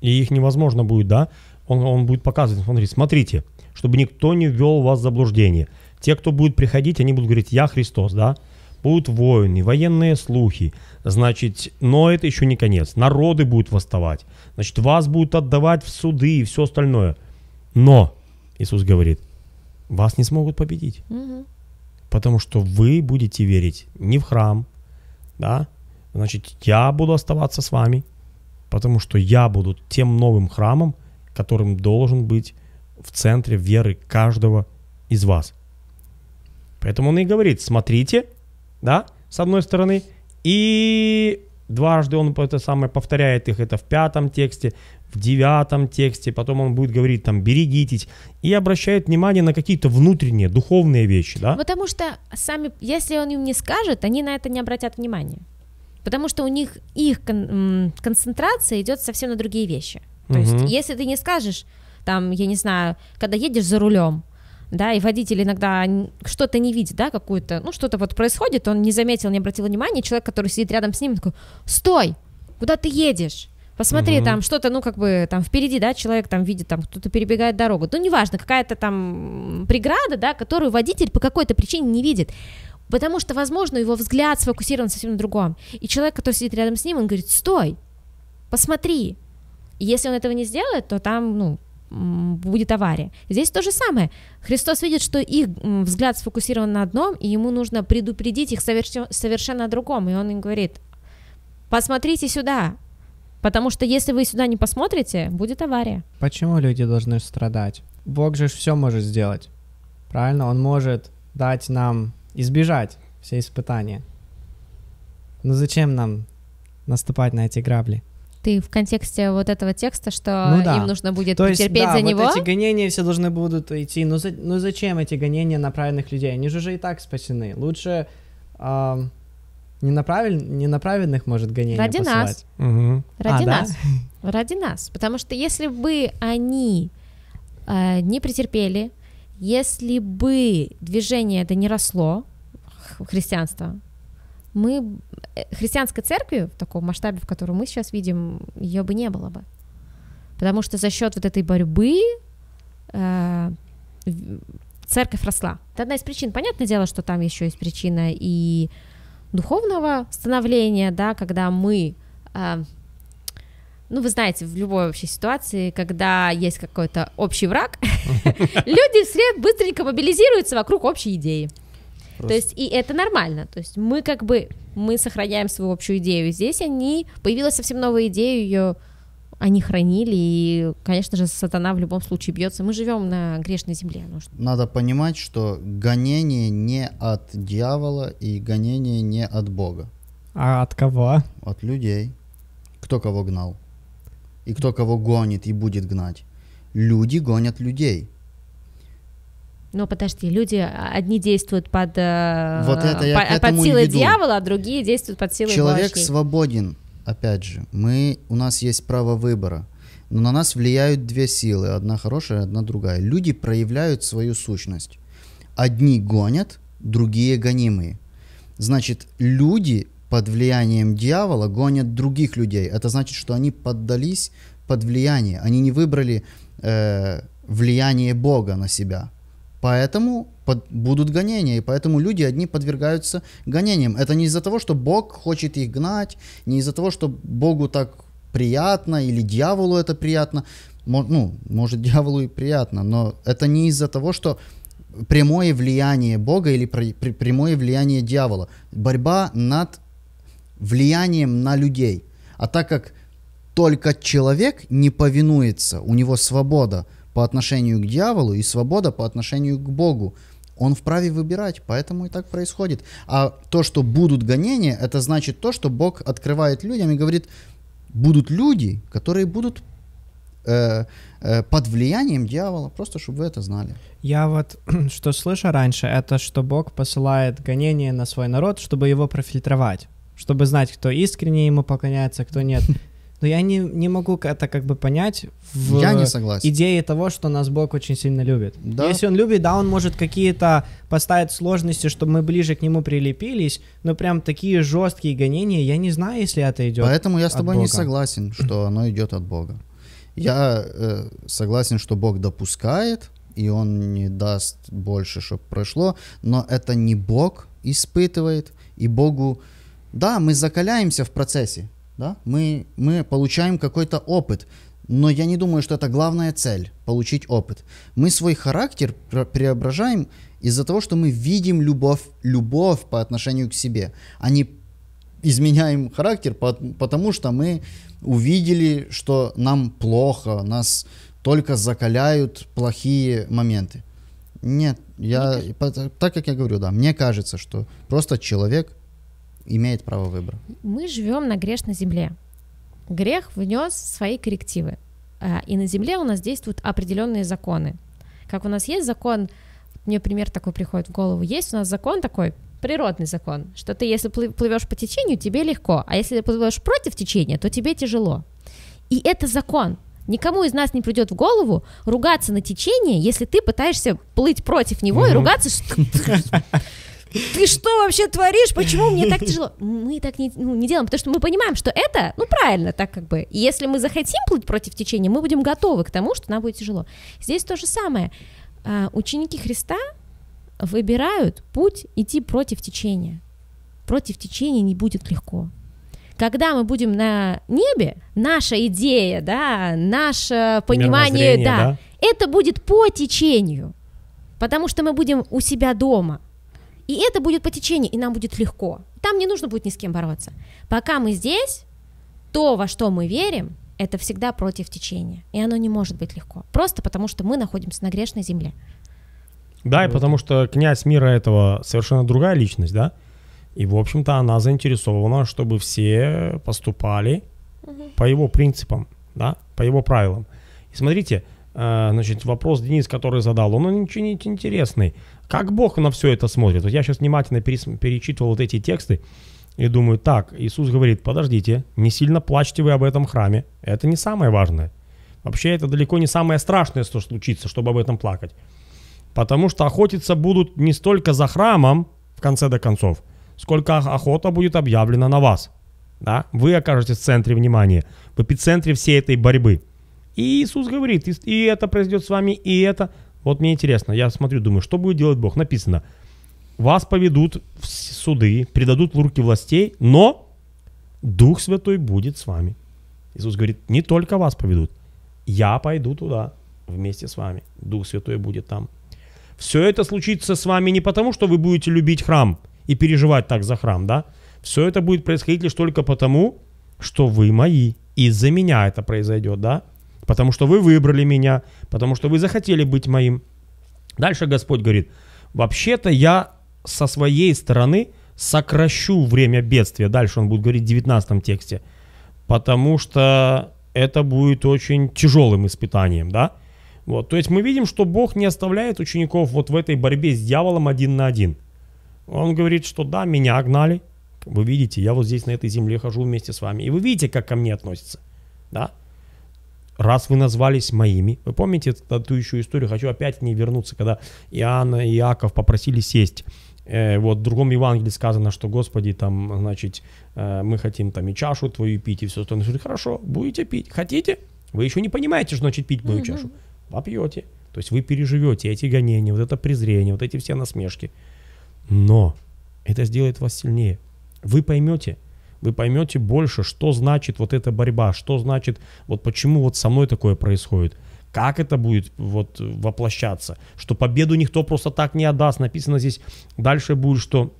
И их невозможно будет, да? Он, он будет показывать, смотри, смотрите, чтобы никто не ввел вас в заблуждение. Те, кто будет приходить, они будут говорить, я Христос, да? Будут войны, военные слухи. Значит, но это еще не конец. Народы будут восставать. Значит, вас будут отдавать в суды и все остальное. Но, Иисус говорит, вас не смогут победить. Угу. Потому что вы будете верить не в храм, да, значит, я буду оставаться с вами, потому что я буду тем новым храмом, которым должен быть в центре веры каждого из вас. Поэтому он и говорит, смотрите, да, с одной стороны, и дважды он это самое повторяет их, это в пятом тексте, в девятом тексте, потом он будет говорить там «берегитесь», и обращает внимание на какие-то внутренние, духовные вещи, да? Потому что сами, если он им не скажет, они на это не обратят внимания. Потому что у них их кон- концентрация идет совсем на другие вещи. То угу. есть, если ты не скажешь, там, я не знаю, когда едешь за рулем, да, и водитель иногда что-то не видит, да, какую-то, ну, что-то вот происходит, он не заметил, не обратил внимания, человек, который сидит рядом с ним, такой, стой, куда ты едешь? посмотри угу. там что-то, ну как бы там впереди, да, человек там видит, там кто-то перебегает дорогу, ну неважно, какая-то там преграда, да, которую водитель по какой-то причине не видит. Потому что, возможно, его взгляд сфокусирован совсем на другом. И человек, который сидит рядом с ним, он говорит, стой, посмотри. если он этого не сделает, то там, ну, будет авария. Здесь то же самое. Христос видит, что их взгляд сфокусирован на одном, и ему нужно предупредить их совершенно о другом. И он им говорит, посмотрите сюда, Потому что если вы сюда не посмотрите, будет авария. Почему люди должны страдать? Бог же все может сделать. Правильно? Он может дать нам избежать все испытания. Но зачем нам наступать на эти грабли? Ты в контексте вот этого текста, что ну, да. им нужно будет То есть, потерпеть да, за вот него? эти гонения все должны будут идти. но ну за, ну зачем эти гонения на правильных людей? Они же уже и так спасены. Лучше... Э, не на, правиль... не на праведных может гонение Ради посылать. нас. Угу. Ради а, нас. Да? Ради нас. Потому что если бы они э, не претерпели, если бы движение это не росло, христианство, мы э, христианской церкви в таком масштабе, в котором мы сейчас видим, ее бы не было бы. Потому что за счет вот этой борьбы э, церковь росла. Это одна из причин. Понятное дело, что там еще есть причина и духовного становления, да, когда мы а, ну, вы знаете, в любой вообще ситуации, когда есть какой-то общий враг, люди все быстренько мобилизируются вокруг общей идеи. То есть, и это нормально. То есть, мы как бы, мы сохраняем свою общую идею. Здесь они, появилась совсем новая идея, ее они хранили, и, конечно же, сатана в любом случае бьется. Мы живем на грешной земле. Ну, что... Надо понимать, что гонение не от дьявола и гонение не от Бога. А от кого? От людей. Кто кого гнал? И кто кого гонит и будет гнать? Люди гонят людей. Но подожди, люди одни действуют под, э, вот это я под, под силой дьявола, а другие действуют под силой Человек башни. свободен опять же, мы, у нас есть право выбора, но на нас влияют две силы, одна хорошая, одна другая. Люди проявляют свою сущность. Одни гонят, другие гонимые. Значит, люди под влиянием дьявола гонят других людей. Это значит, что они поддались под влияние. Они не выбрали э, влияние Бога на себя. Поэтому под, будут гонения, и поэтому люди одни подвергаются гонениям. Это не из-за того, что Бог хочет их гнать, не из-за того, что Богу так приятно или дьяволу это приятно. Ну, может, дьяволу и приятно, но это не из-за того, что прямое влияние Бога или прямое влияние дьявола. Борьба над влиянием на людей. А так как только человек не повинуется, у него свобода – по отношению к дьяволу и свобода по отношению к Богу. Он вправе выбирать, поэтому и так происходит. А то, что будут гонения, это значит то, что Бог открывает людям и говорит, будут люди, которые будут э, э, под влиянием дьявола, просто чтобы вы это знали. Я вот что слышу раньше, это что Бог посылает гонения на свой народ, чтобы его профильтровать чтобы знать, кто искренне ему поклоняется, кто нет но я не, не могу это как бы понять в я не согласен. идее того, что нас Бог очень сильно любит. Да. Если Он любит, да, Он может какие-то поставить сложности, чтобы мы ближе к Нему прилепились, но прям такие жесткие гонения, я не знаю, если это идет Поэтому я с тобой не согласен, что оно идет от Бога. Я э, согласен, что Бог допускает, и Он не даст больше, чтобы прошло, но это не Бог испытывает, и Богу... Да, мы закаляемся в процессе, да? мы, мы получаем какой-то опыт, но я не думаю, что это главная цель – получить опыт. Мы свой характер преображаем из-за того, что мы видим любовь, любовь по отношению к себе, а не изменяем характер, потому что мы увидели, что нам плохо, нас только закаляют плохие моменты. Нет, я, ну, так как я говорю, да, мне кажется, что просто человек – имеет право выбора. Мы живем на грешной земле. Грех внес свои коррективы. А, и на земле у нас действуют определенные законы. Как у нас есть закон, мне пример такой приходит в голову, есть у нас закон такой, природный закон, что ты, если плывешь по течению, тебе легко, а если ты плывешь против течения, то тебе тяжело. И это закон. Никому из нас не придет в голову ругаться на течение, если ты пытаешься плыть против него mm-hmm. и ругаться ты что вообще творишь, почему мне так тяжело? Мы так не, ну, не делаем, потому что мы понимаем, что это, ну, правильно так как бы. если мы захотим плыть против течения, мы будем готовы к тому, что нам будет тяжело. Здесь то же самое. А, ученики Христа выбирают путь идти против течения. Против течения не будет легко. Когда мы будем на небе, наша идея, да, наше понимание, да, да, это будет по течению, потому что мы будем у себя дома – и это будет по течению, и нам будет легко. Там не нужно будет ни с кем бороться. Пока мы здесь, то, во что мы верим, это всегда против течения. И оно не может быть легко. Просто потому, что мы находимся на грешной земле. Да, вот. и потому что князь мира этого совершенно другая личность, да? И, в общем-то, она заинтересована, чтобы все поступали угу. по его принципам, да, по его правилам. И смотрите, Э, значит, вопрос Денис, который задал, он очень интересный. Как Бог на все это смотрит? Вот я сейчас внимательно перечитывал вот эти тексты и думаю, так, Иисус говорит, подождите, не сильно плачьте вы об этом храме. Это не самое важное. Вообще это далеко не самое страшное, что случится, чтобы об этом плакать. Потому что охотиться будут не столько за храмом, в конце до концов, сколько охота будет объявлена на вас. Да? Вы окажетесь в центре внимания, в эпицентре всей этой борьбы – и Иисус говорит, и это произойдет с вами, и это. Вот мне интересно, я смотрю, думаю, что будет делать Бог? Написано, вас поведут в суды, предадут в руки властей, но Дух Святой будет с вами. Иисус говорит, не только вас поведут, я пойду туда вместе с вами. Дух Святой будет там. Все это случится с вами не потому, что вы будете любить храм и переживать так за храм, да? Все это будет происходить лишь только потому, что вы мои. Из-за меня это произойдет, да? потому что вы выбрали меня, потому что вы захотели быть моим. Дальше Господь говорит, вообще-то я со своей стороны сокращу время бедствия. Дальше он будет говорить в 19 тексте. Потому что это будет очень тяжелым испытанием, да? Вот, то есть мы видим, что Бог не оставляет учеников вот в этой борьбе с дьяволом один на один. Он говорит, что да, меня огнали. Вы видите, я вот здесь на этой земле хожу вместе с вами. И вы видите, как ко мне относятся. Да? раз вы назвались моими, вы помните эту еще историю, хочу опять к ней вернуться, когда Иоанна и Иаков попросили сесть. Э, вот в другом Евангелии сказано, что Господи, там, значит, э, мы хотим там и чашу твою пить, и все остальное. Он говорит, хорошо, будете пить. Хотите? Вы еще не понимаете, что значит пить мою угу. чашу. Попьете. То есть вы переживете эти гонения, вот это презрение, вот эти все насмешки. Но это сделает вас сильнее. Вы поймете, вы поймете больше, что значит вот эта борьба, что значит, вот почему вот со мной такое происходит как это будет вот воплощаться, что победу никто просто так не отдаст. Написано здесь дальше будет, что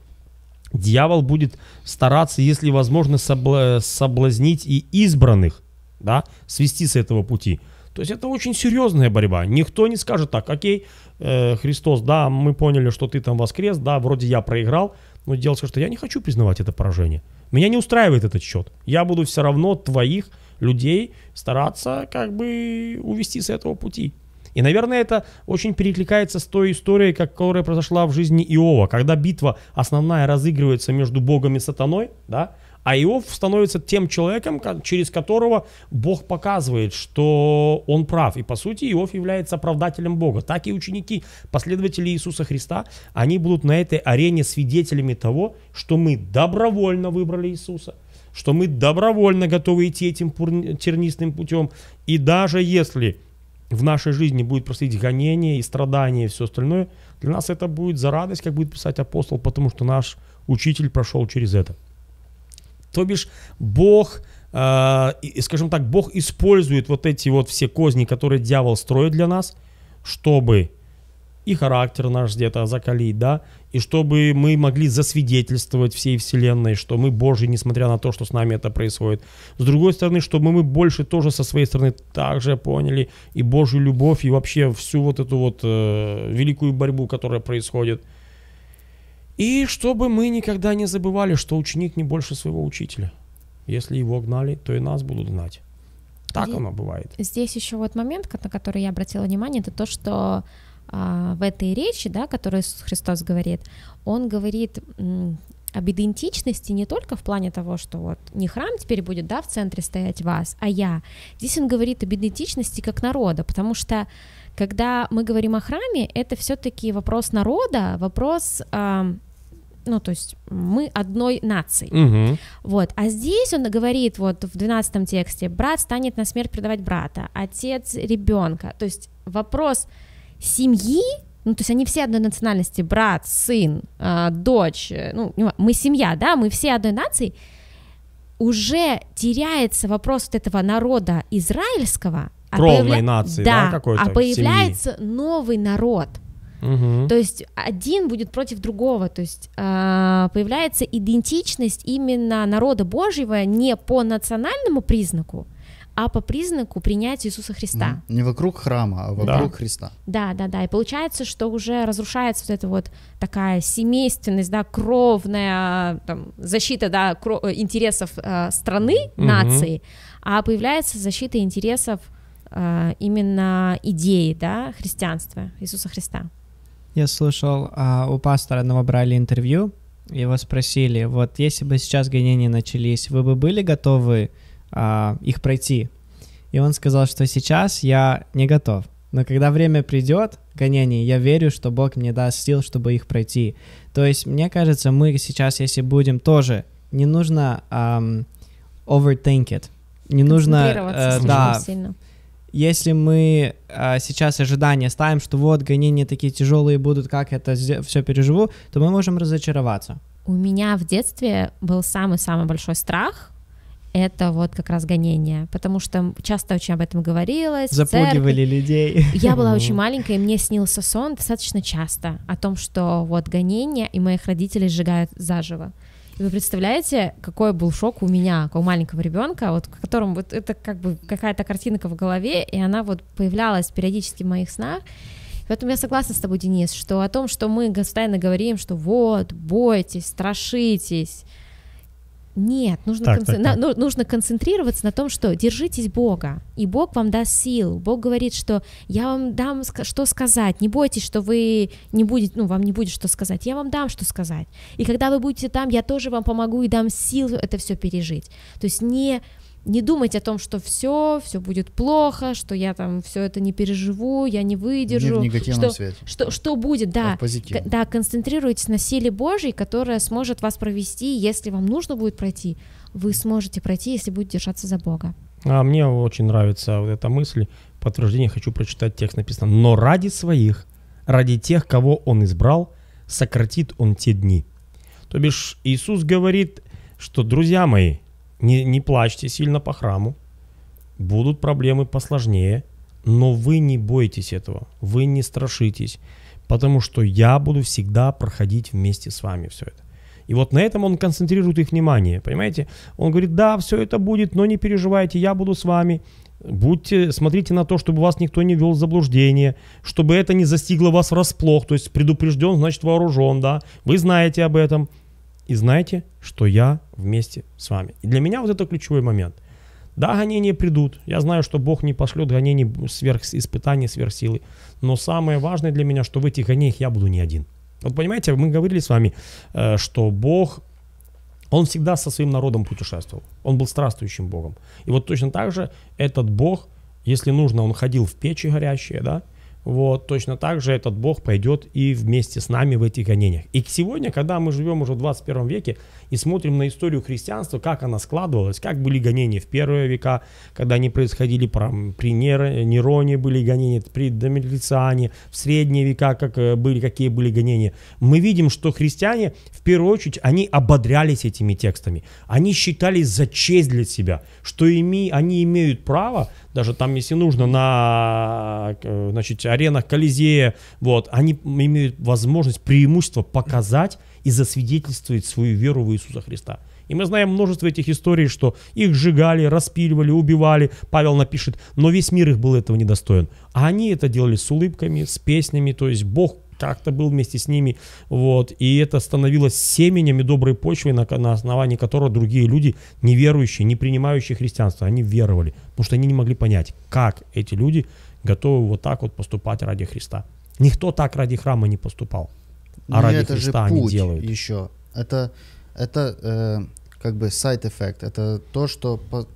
дьявол будет стараться, если возможно, соблазнить и избранных, да, свести с этого пути. То есть это очень серьезная борьба. Никто не скажет так, окей, э, Христос, да, мы поняли, что ты там воскрес, да, вроде я проиграл, но ну, дело в том, что я не хочу признавать это поражение. Меня не устраивает этот счет. Я буду все равно твоих людей стараться как бы увести с этого пути. И, наверное, это очень перекликается с той историей, которая произошла в жизни Иова, когда битва основная разыгрывается между богом и сатаной, да, а Иов становится тем человеком, через которого Бог показывает, что он прав. И по сути Иов является оправдателем Бога. Так и ученики, последователи Иисуса Христа, они будут на этой арене свидетелями того, что мы добровольно выбрали Иисуса что мы добровольно готовы идти этим тернистым путем. И даже если в нашей жизни будет происходить гонение и страдания и все остальное, для нас это будет за радость, как будет писать апостол, потому что наш учитель прошел через это. То бишь Бог, э, скажем так, Бог использует вот эти вот все козни, которые дьявол строит для нас, чтобы и характер наш где-то закалить, да, и чтобы мы могли засвидетельствовать всей вселенной, что мы Божьи, несмотря на то, что с нами это происходит. С другой стороны, чтобы мы больше тоже со своей стороны также поняли и Божью любовь, и вообще всю вот эту вот э, великую борьбу, которая происходит – и чтобы мы никогда не забывали, что ученик не больше своего учителя. Если его гнали, то и нас будут гнать. Так здесь, оно бывает. Здесь еще вот момент, на который я обратила внимание, это то, что а, в этой речи, да, которую Христос говорит, он говорит об идентичности не только в плане того, что вот не храм теперь будет, да, в центре стоять вас, а я. Здесь он говорит об идентичности как народа, потому что когда мы говорим о храме, это все-таки вопрос народа, вопрос э, ну, то есть мы одной нации. Угу. Вот. А здесь он говорит вот в 12 тексте, брат станет на смерть предавать брата, отец ребенка. То есть вопрос семьи, ну, то есть они все одной национальности, брат, сын, э, дочь, ну, мы семья, да, мы все одной нации, уже теряется вопрос вот этого народа израильского, а кровной а появля... нации, да, да какой-то, а появляется семьи. новый народ, Угу. То есть один будет против другого, то есть э, появляется идентичность именно народа Божьего не по национальному признаку, а по признаку принятия Иисуса Христа. Не вокруг храма, а вокруг да. Христа. Да, да, да. И получается, что уже разрушается вот эта вот такая семейственность, да, кровная там, защита да, кров... Э, интересов э, страны, угу. нации, а появляется защита интересов э, именно идеи, да, христианства, Иисуса Христа. Я слушал, а, у пастора одного брали интервью, его спросили, вот если бы сейчас гонения начались, вы бы были готовы а, их пройти? И он сказал, что сейчас я не готов. Но когда время придет, гонений, я верю, что Бог мне даст сил, чтобы их пройти. То есть, мне кажется, мы сейчас, если будем тоже, не нужно эм, overthink it. Не нужно... Э, да, сильно если мы э, сейчас ожидания ставим, что вот гонения такие тяжелые будут, как это все переживу, то мы можем разочароваться. У меня в детстве был самый-самый большой страх это вот как раз гонение, потому что часто очень об этом говорилось. Запугивали людей. Я была очень маленькая, и мне снился сон достаточно часто о том, что вот гонение и моих родителей сжигают заживо. И вы представляете, какой был шок у меня, у маленького ребенка, вот в котором вот это как бы какая-то картинка в голове, и она вот появлялась периодически в моих снах. Поэтому я согласна с тобой, Денис, что о том, что мы постоянно говорим, что вот, бойтесь, страшитесь, нет, нужно, так, концентри... так, так. Ну, нужно концентрироваться на том, что держитесь Бога, и Бог вам даст сил. Бог говорит, что я вам дам что сказать, не бойтесь, что вы не будете, ну, вам не будет что сказать, я вам дам что сказать. И когда вы будете там, я тоже вам помогу и дам сил это все пережить. То есть не не думать о том, что все, все будет плохо, что я там все это не переживу, я не выдержу. Не в негативном что, свете. Что, что будет, да. А да, концентрируйтесь на силе Божьей, которая сможет вас провести, если вам нужно будет пройти, вы сможете пройти, если будете держаться за Бога. А мне очень нравится вот эта мысль, подтверждение, хочу прочитать текст, написано, но ради своих, ради тех, кого он избрал, сократит он те дни. То бишь Иисус говорит, что, друзья мои, не, не плачьте сильно по храму, будут проблемы посложнее, но вы не бойтесь этого, вы не страшитесь, потому что я буду всегда проходить вместе с вами все это. И вот на этом он концентрирует их внимание, понимаете? Он говорит, да, все это будет, но не переживайте, я буду с вами. Будьте, смотрите на то, чтобы вас никто не вел в заблуждение, чтобы это не застигло вас врасплох, то есть предупрежден, значит вооружен, да, вы знаете об этом, и знайте, что я вместе с вами. И для меня вот это ключевой момент. Да, гонения придут. Я знаю, что Бог не пошлет гонений сверх испытаний, сверх силы. Но самое важное для меня, что в этих гонениях я буду не один. Вот понимаете, мы говорили с вами, э, что Бог, Он всегда со своим народом путешествовал. Он был страствующим Богом. И вот точно так же этот Бог, если нужно, Он ходил в печи горящие, да, вот точно так же этот Бог пойдет и вместе с нами в этих гонениях. И сегодня, когда мы живем уже в 21 веке и смотрим на историю христианства, как она складывалась, как были гонения в первые века, когда они происходили при Нероне были гонения, при Домилициане, в средние века как э, были, какие были гонения, мы видим, что христиане в первую очередь они ободрялись этими текстами, они считали за честь для себя, что ими, они имеют право даже там, если нужно, на значит, аренах Колизея, вот, они имеют возможность, преимущество показать и засвидетельствовать свою веру в Иисуса Христа. И мы знаем множество этих историй, что их сжигали, распиливали, убивали. Павел напишет, но весь мир их был этого недостоин. А они это делали с улыбками, с песнями, то есть Бог как-то был вместе с ними, вот, и это становилось семенем и доброй почвой, на, на основании которого другие люди, неверующие, не принимающие христианство, они веровали, потому что они не могли понять, как эти люди готовы вот так вот поступать ради Христа. Никто так ради храма не поступал, а Но ради это Христа же путь они делают. Еще это это э, как бы сайт эффект, это то, что по...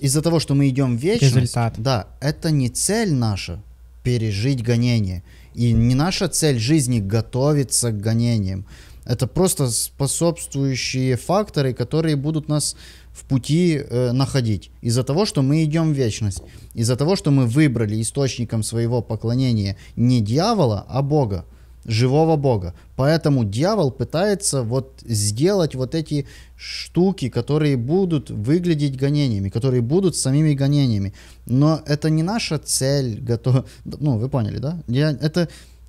из-за того, что мы идем в вечность, Результат. да, это не цель наша пережить гонение и не наша цель жизни готовиться к гонениям. Это просто способствующие факторы, которые будут нас в пути э, находить. Из-за того, что мы идем в вечность. Из-за того, что мы выбрали источником своего поклонения не дьявола, а Бога живого Бога. Поэтому дьявол пытается вот сделать вот эти штуки, которые будут выглядеть гонениями, которые будут самими гонениями. Но это не наша цель, готов... ну вы поняли, да? Я... Это...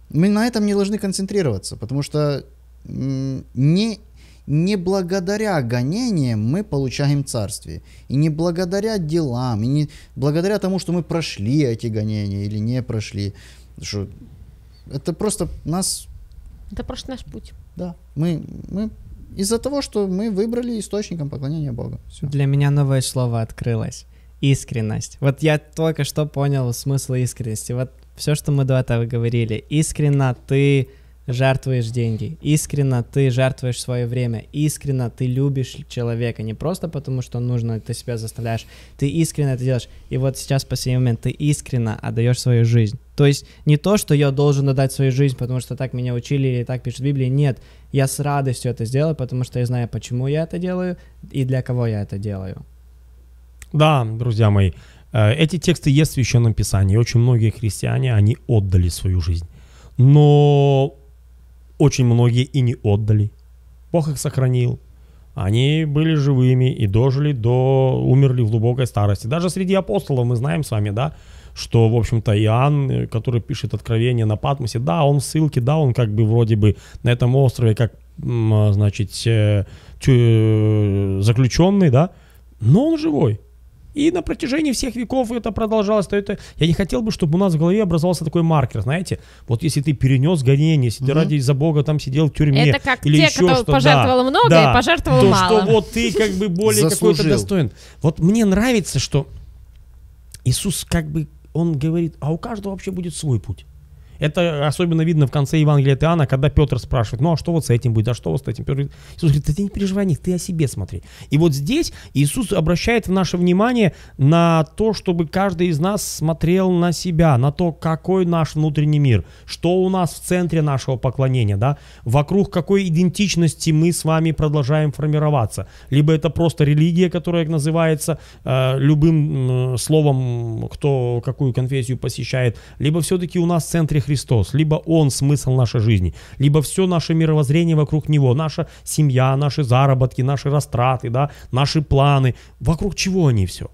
Мы на этом не должны концентрироваться, потому что не, не благодаря гонениям мы получаем царствие. И не благодаря делам, и не благодаря тому, что мы прошли эти гонения или не прошли. что это просто нас... Это просто наш путь. Да. Мы, мы из-за того, что мы выбрали источником поклонения Богу. Все. Для меня новое слово открылось. Искренность. Вот я только что понял смысл искренности. Вот все, что мы до этого говорили. Искренно ты жертвуешь деньги, искренно ты жертвуешь свое время, искренно ты любишь человека, не просто потому, что нужно, ты себя заставляешь, ты искренно это делаешь. И вот сейчас, по сей момент, ты искренно отдаешь свою жизнь. То есть не то, что я должен отдать свою жизнь, потому что так меня учили или так пишет в Библии, нет, я с радостью это сделаю, потому что я знаю, почему я это делаю и для кого я это делаю. Да, друзья мои, э, эти тексты есть в Священном Писании. Очень многие христиане, они отдали свою жизнь. Но очень многие и не отдали. Бог их сохранил. Они были живыми и дожили до... умерли в глубокой старости. Даже среди апостолов мы знаем с вами, да, что, в общем-то, Иоанн, э, который пишет Откровение на Патмосе, да, он в ссылке, да, он как бы вроде бы на этом острове как, а, значит, э, э, заключенный, да, но он живой. И на протяжении всех веков это продолжалось. То это... Я не хотел бы, чтобы у нас в голове образовался такой маркер, знаете, вот если ты перенес гонение, если угу. ты ради за Бога там сидел в тюрьме. Это как или те, еще кто что, пожертвовал да, много да, и пожертвовал то, мало. что вот ты как бы более какой-то достоин. Вот мне нравится, что Иисус как бы, он говорит, а у каждого вообще будет свой путь. Это особенно видно в конце Евангелия от Иоанна, когда Петр спрашивает, ну а что вот с этим будет, а что вот с этим? Петр говорит, Иисус говорит, да ты не переживай о них, ты о себе смотри. И вот здесь Иисус обращает наше внимание на то, чтобы каждый из нас смотрел на себя, на то, какой наш внутренний мир, что у нас в центре нашего поклонения, да, вокруг какой идентичности мы с вами продолжаем формироваться. Либо это просто религия, которая называется э, любым э, словом, кто какую конфессию посещает, либо все-таки у нас в центре Христос, либо Он смысл нашей жизни, либо все наше мировоззрение вокруг Него, наша семья, наши заработки, наши растраты, да, наши планы, вокруг чего они все.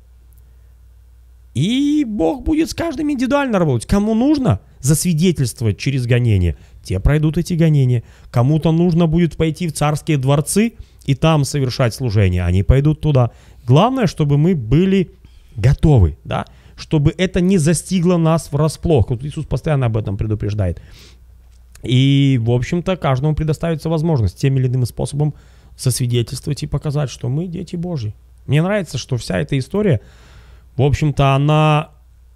И Бог будет с каждым индивидуально работать. Кому нужно засвидетельствовать через гонение, те пройдут эти гонения. Кому-то нужно будет пойти в царские дворцы и там совершать служение, они пойдут туда. Главное, чтобы мы были готовы, да, чтобы это не застигло нас врасплох. Вот Иисус постоянно об этом предупреждает. И, в общем-то, каждому предоставится возможность тем или иным способом сосвидетельствовать и показать, что мы дети Божьи. Мне нравится, что вся эта история, в общем-то, она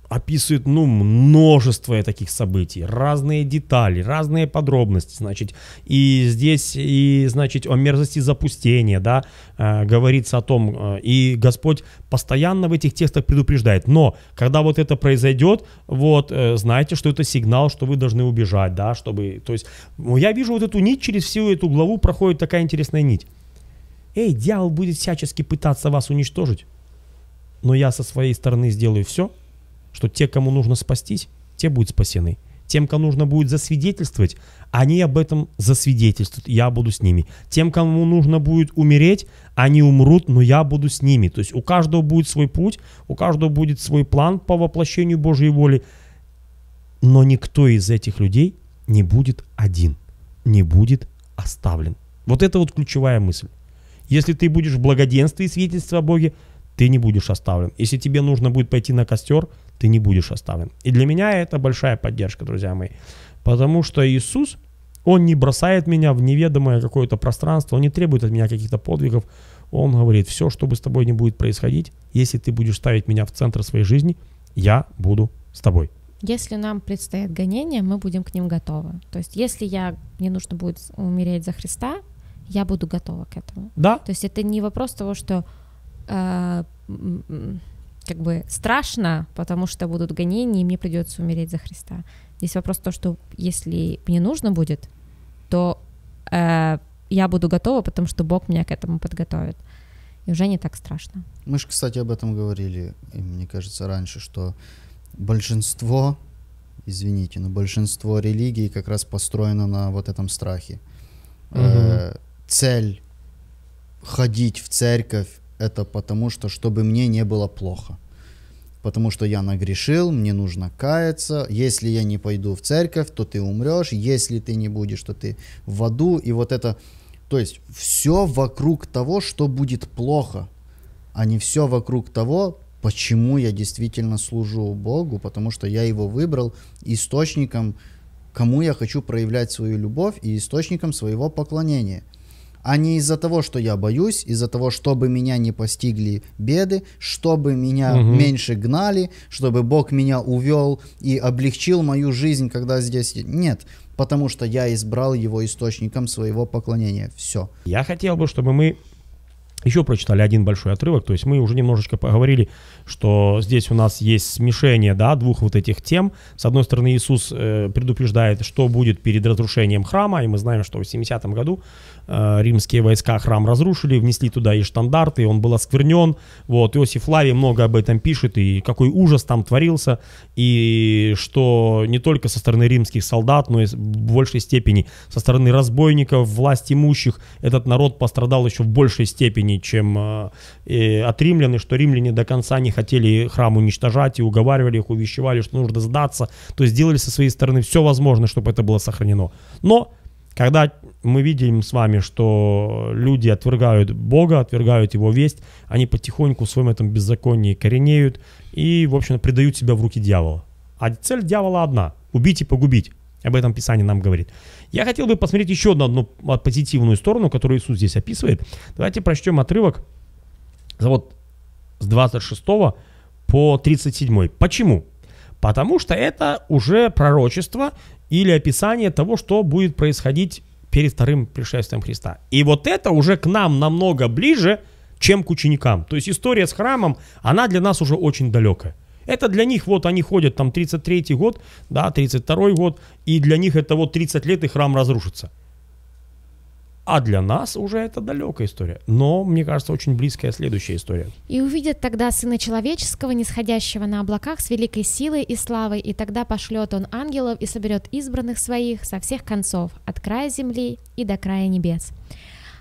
описывает, ну, множество таких событий, разные детали, разные подробности, значит, и здесь, и, значит, о мерзости запустения, да, э, говорится о том, э, и Господь постоянно в этих текстах предупреждает, но, когда вот это произойдет, вот, э, знаете, что это сигнал, что вы должны убежать, да, чтобы, то есть, ну, я вижу вот эту нить, через всю эту главу проходит такая интересная нить. Эй, дьявол будет всячески пытаться вас уничтожить, но я со своей стороны сделаю все, что те, кому нужно спастись, те будут спасены. Тем, кому нужно будет засвидетельствовать, они об этом засвидетельствуют, я буду с ними. Тем, кому нужно будет умереть, они умрут, но я буду с ними. То есть у каждого будет свой путь, у каждого будет свой план по воплощению Божьей воли. Но никто из этих людей не будет один, не будет оставлен. Вот это вот ключевая мысль. Если ты будешь в благоденствии свидетельства о Боге, ты не будешь оставлен. Если тебе нужно будет пойти на костер – ты не будешь оставлен. И для меня это большая поддержка, друзья мои. Потому что Иисус, Он не бросает меня в неведомое какое-то пространство, Он не требует от меня каких-то подвигов. Он говорит, все, что бы с тобой не будет происходить, если ты будешь ставить меня в центр своей жизни, я буду с тобой. Если нам предстоит гонение мы будем к ним готовы. То есть, если я, мне нужно будет умереть за Христа, я буду готова к этому. Да. То есть это не вопрос того, что э, как бы страшно, потому что будут гонения, и мне придется умереть за Христа. Здесь вопрос то, что если мне нужно будет, то э, я буду готова, потому что Бог меня к этому подготовит. И уже не так страшно. Мы же, кстати, об этом говорили, и мне кажется, раньше, что большинство, извините, но большинство религий как раз построено на вот этом страхе. Угу. Э, цель ходить в церковь, это потому что, чтобы мне не было плохо. Потому что я нагрешил, мне нужно каяться. Если я не пойду в церковь, то ты умрешь. Если ты не будешь, то ты в аду. И вот это, то есть все вокруг того, что будет плохо, а не все вокруг того, почему я действительно служу Богу, потому что я его выбрал источником, кому я хочу проявлять свою любовь и источником своего поклонения – а не из-за того, что я боюсь, из-за того, чтобы меня не постигли беды, чтобы меня угу. меньше гнали, чтобы Бог меня увел и облегчил мою жизнь, когда здесь нет потому что я избрал его источником своего поклонения. Все. Я хотел бы, чтобы мы еще прочитали один большой отрывок, то есть мы уже немножечко поговорили что здесь у нас есть смешение да, двух вот этих тем. С одной стороны, Иисус э, предупреждает, что будет перед разрушением храма, и мы знаем, что в 70-м году э, римские войска храм разрушили, внесли туда и штандарты, и он был осквернен. Вот, Иосиф Лави много об этом пишет, и какой ужас там творился, и что не только со стороны римских солдат, но и в большей степени со стороны разбойников, власть имущих, этот народ пострадал еще в большей степени, чем э, э от римлян, и что римляне до конца не хотели храм уничтожать и уговаривали их, увещевали, что нужно сдаться. То есть делали со своей стороны все возможное, чтобы это было сохранено. Но когда мы видим с вами, что люди отвергают Бога, отвергают Его весть, они потихоньку в своем этом беззаконии коренеют и, в общем, предают себя в руки дьявола. А цель дьявола одна – убить и погубить. Об этом Писание нам говорит. Я хотел бы посмотреть еще на одну позитивную сторону, которую Иисус здесь описывает. Давайте прочтем отрывок за вот с 26 по 37. Почему? Потому что это уже пророчество или описание того, что будет происходить перед вторым пришествием Христа. И вот это уже к нам намного ближе, чем к ученикам. То есть история с храмом, она для нас уже очень далекая. Это для них, вот они ходят там 33-й год, да, 32-й год, и для них это вот 30 лет и храм разрушится. А для нас уже это далекая история. Но, мне кажется, очень близкая следующая история. «И увидят тогда Сына Человеческого, нисходящего на облаках с великой силой и славой, и тогда пошлет он ангелов и соберет избранных своих со всех концов, от края земли и до края небес.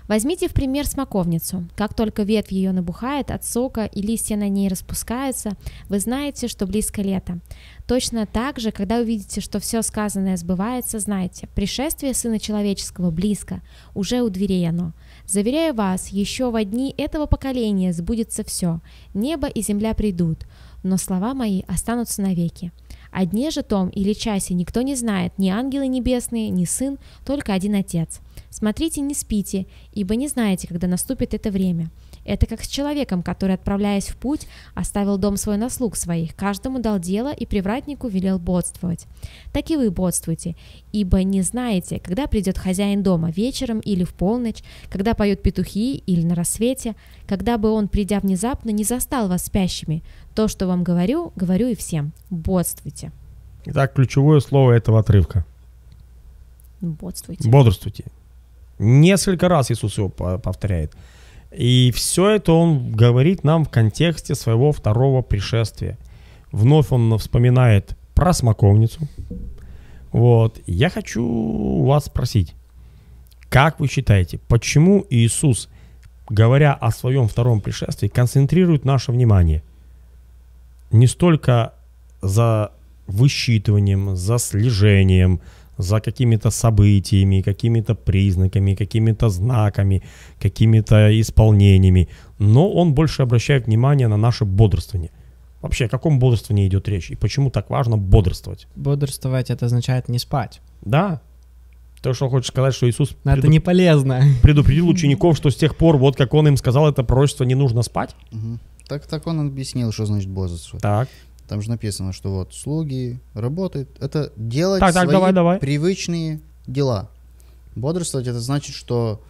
Возьмите в пример смоковницу. Как только ветвь ее набухает от сока и листья на ней распускаются, вы знаете, что близко лето. Точно так же, когда увидите, что все сказанное сбывается, знайте, пришествие Сына Человеческого близко, уже у дверей оно. Заверяю вас, еще во дни этого поколения сбудется все, небо и земля придут, но слова мои останутся навеки. О дне же том или часе никто не знает, ни ангелы небесные, ни сын, только один Отец. Смотрите, не спите, ибо не знаете, когда наступит это время. Это как с человеком, который, отправляясь в путь, оставил дом свой на слуг своих, каждому дал дело и привратнику велел бодствовать. Так и вы бодствуйте, ибо не знаете, когда придет хозяин дома, вечером или в полночь, когда поют петухи или на рассвете, когда бы он, придя внезапно, не застал вас спящими. То, что вам говорю, говорю и всем. Бодствуйте. Итак, ключевое слово этого отрывка. Бодствуйте. Бодрствуйте. Несколько раз Иисус его повторяет. И все это он говорит нам в контексте своего второго пришествия. Вновь он вспоминает про смоковницу. Вот. Я хочу вас спросить, как вы считаете, почему Иисус, говоря о своем втором пришествии, концентрирует наше внимание не столько за высчитыванием, за слежением – за какими-то событиями, какими-то признаками, какими-то знаками, какими-то исполнениями, но он больше обращает внимание на наше бодрствование. Вообще, о каком бодрствовании идет речь и почему так важно бодрствовать? Бодрствовать это означает не спать. Да, то, что он хочет сказать, что Иисус... Но Это не полезно. Предупредил учеников, что с тех пор, вот как он им сказал это пророчество, не нужно спать. Угу. Так, так он объяснил, что значит бодрствовать. Так. Там же написано, что вот слуги работают. Это делать так, так, свои давай, давай. привычные дела. Бодрствовать это значит, что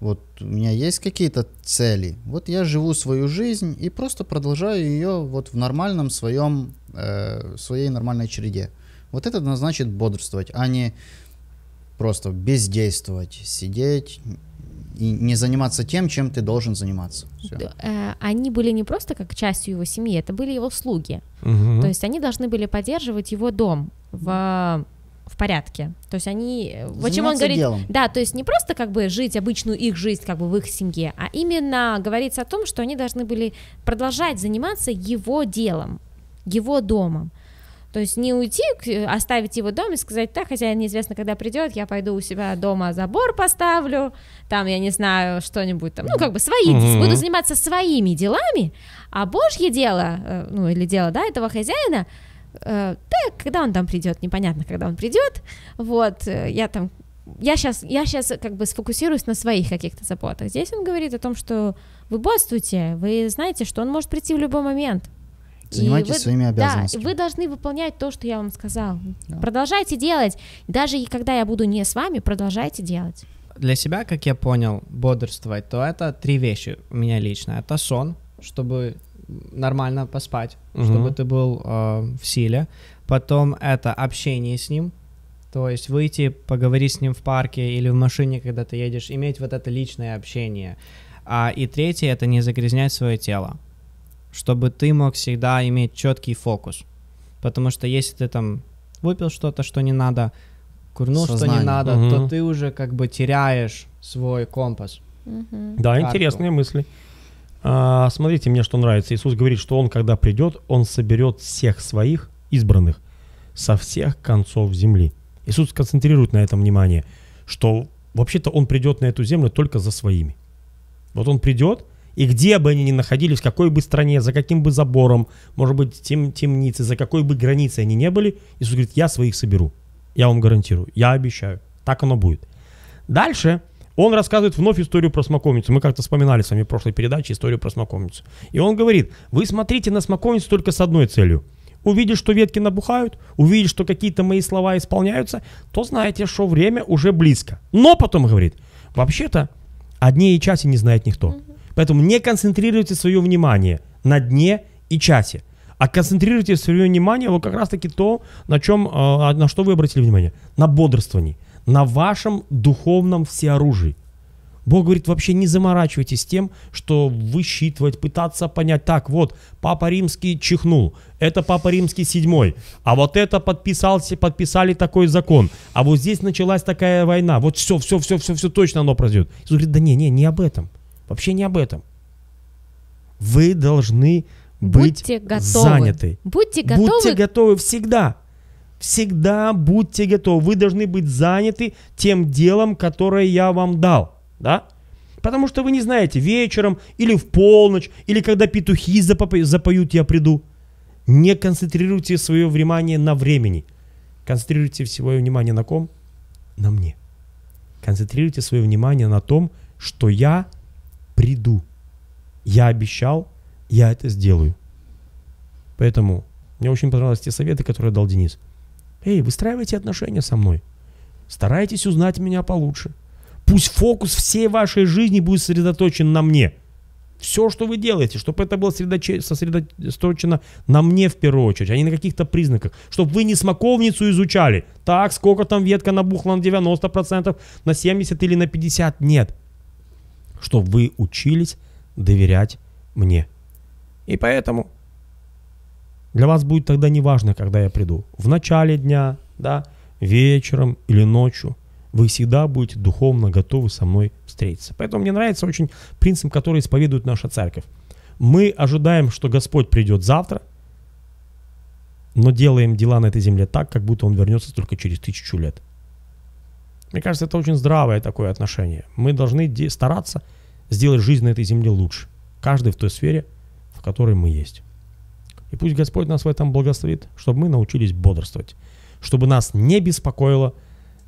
вот у меня есть какие-то цели. Вот я живу свою жизнь и просто продолжаю ее вот в нормальном своем э, своей нормальной череде. Вот это значит бодрствовать, а не просто бездействовать, сидеть, и не заниматься тем, чем ты должен заниматься. Все. Э, они были не просто как частью его семьи, это были его слуги. Угу. То есть они должны были поддерживать его дом в в порядке. То есть они... Э, заниматься почему он говорит... Делом. Да, то есть не просто как бы жить обычную их жизнь как бы в их семье, а именно говорится о том, что они должны были продолжать заниматься его делом, его домом. То есть не уйти, э, оставить его дом и сказать, да, хозяин неизвестно, когда придет, я пойду у себя дома забор поставлю, там, я не знаю, что-нибудь там, ну, как бы свои, mm-hmm. буду заниматься своими делами, а божье дело, э, ну, или дело, да, этого хозяина, э, да, когда он там придет, непонятно, когда он придет, вот, э, я там, я сейчас, я сейчас как бы сфокусируюсь на своих каких-то заботах. Здесь он говорит о том, что вы бодствуйте, вы знаете, что он может прийти в любой момент, Занимайтесь вы, своими обязанностями. Да, вы должны выполнять то, что я вам сказал. Да. Продолжайте делать. Даже когда я буду не с вами, продолжайте делать. Для себя, как я понял, бодрствовать, то это три вещи у меня лично. Это сон, чтобы нормально поспать, угу. чтобы ты был э, в силе. Потом это общение с ним, то есть выйти, поговорить с ним в парке или в машине, когда ты едешь, иметь вот это личное общение. А, и третье — это не загрязнять свое тело чтобы ты мог всегда иметь четкий фокус. Потому что если ты там выпил что-то, что не надо, курнул, Сознание. что не надо, угу. то ты уже как бы теряешь свой компас. Угу. Да, интересные мысли. А, смотрите, мне что нравится. Иисус говорит, что Он, когда придет, Он соберет всех своих избранных со всех концов земли. Иисус концентрирует на этом внимание, что вообще-то Он придет на эту землю только за своими. Вот Он придет, и где бы они ни находились, в какой бы стране, за каким бы забором, может быть, тем, темницей, за какой бы границей они не были, Иисус говорит, я своих соберу. Я вам гарантирую, я обещаю. Так оно будет. Дальше он рассказывает вновь историю про смоковницу. Мы как-то вспоминали с вами в прошлой передаче историю про смоковницу. И он говорит, вы смотрите на смоковницу только с одной целью. Увидишь, что ветки набухают, увидишь, что какие-то мои слова исполняются, то знаете, что время уже близко. Но потом говорит, вообще-то одни и часи не знает никто. Поэтому не концентрируйте свое внимание на дне и часе, а концентрируйте свое внимание вот как раз-таки то, на, чем, э, на что вы обратили внимание. На бодрствовании, на вашем духовном всеоружии. Бог говорит, вообще не заморачивайтесь тем, что высчитывать, пытаться понять. Так, вот, Папа Римский чихнул, это Папа Римский седьмой, а вот это подписался, подписали такой закон, а вот здесь началась такая война, вот все, все, все, все, все точно оно произойдет. Иисус говорит, да не, не, не об этом – Вообще не об этом. Вы должны быть Будьте готовы. заняты. Будьте готовы. Будьте готовы всегда. Всегда будьте готовы. Вы должны быть заняты тем делом, которое я вам дал. Да? Потому что вы не знаете, вечером или в полночь, или когда петухи запо- запоют, я приду. Не концентрируйте свое внимание на времени. Концентрируйте свое внимание на ком? На мне. Концентрируйте свое внимание на том, что я приду. Я обещал, я это сделаю. Поэтому мне очень понравились те советы, которые дал Денис. Эй, выстраивайте отношения со мной. Старайтесь узнать меня получше. Пусть фокус всей вашей жизни будет сосредоточен на мне. Все, что вы делаете, чтобы это было сосредоточено на мне в первую очередь, а не на каких-то признаках. Чтобы вы не смоковницу изучали. Так, сколько там ветка набухла на 90%, на 70% или на 50%. Нет что вы учились доверять мне. И поэтому для вас будет тогда неважно, когда я приду. В начале дня, да, вечером или ночью. Вы всегда будете духовно готовы со мной встретиться. Поэтому мне нравится очень принцип, который исповедует наша церковь. Мы ожидаем, что Господь придет завтра, но делаем дела на этой земле так, как будто Он вернется только через тысячу лет. Мне кажется, это очень здравое такое отношение. Мы должны стараться сделать жизнь на этой земле лучше. Каждый в той сфере, в которой мы есть. И пусть Господь нас в этом благословит, чтобы мы научились бодрствовать. Чтобы нас не беспокоило,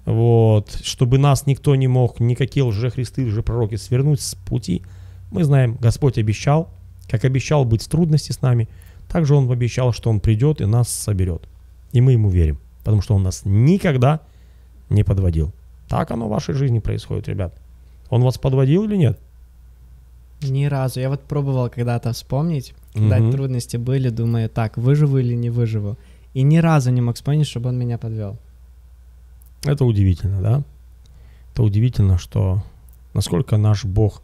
вот, чтобы нас никто не мог, никакие лжехристы, лжепророки свернуть с пути. Мы знаем, Господь обещал, как обещал быть в трудности с нами, также Он обещал, что Он придет и нас соберет. И мы Ему верим, потому что Он нас никогда не подводил. Так оно в вашей жизни происходит, ребят. Он вас подводил или нет? Ни разу. Я вот пробовал когда-то вспомнить, когда угу. трудности были, думая так, выживу или не выживу. И ни разу не мог вспомнить, чтобы он меня подвел. Это удивительно, да? Это удивительно, что насколько наш Бог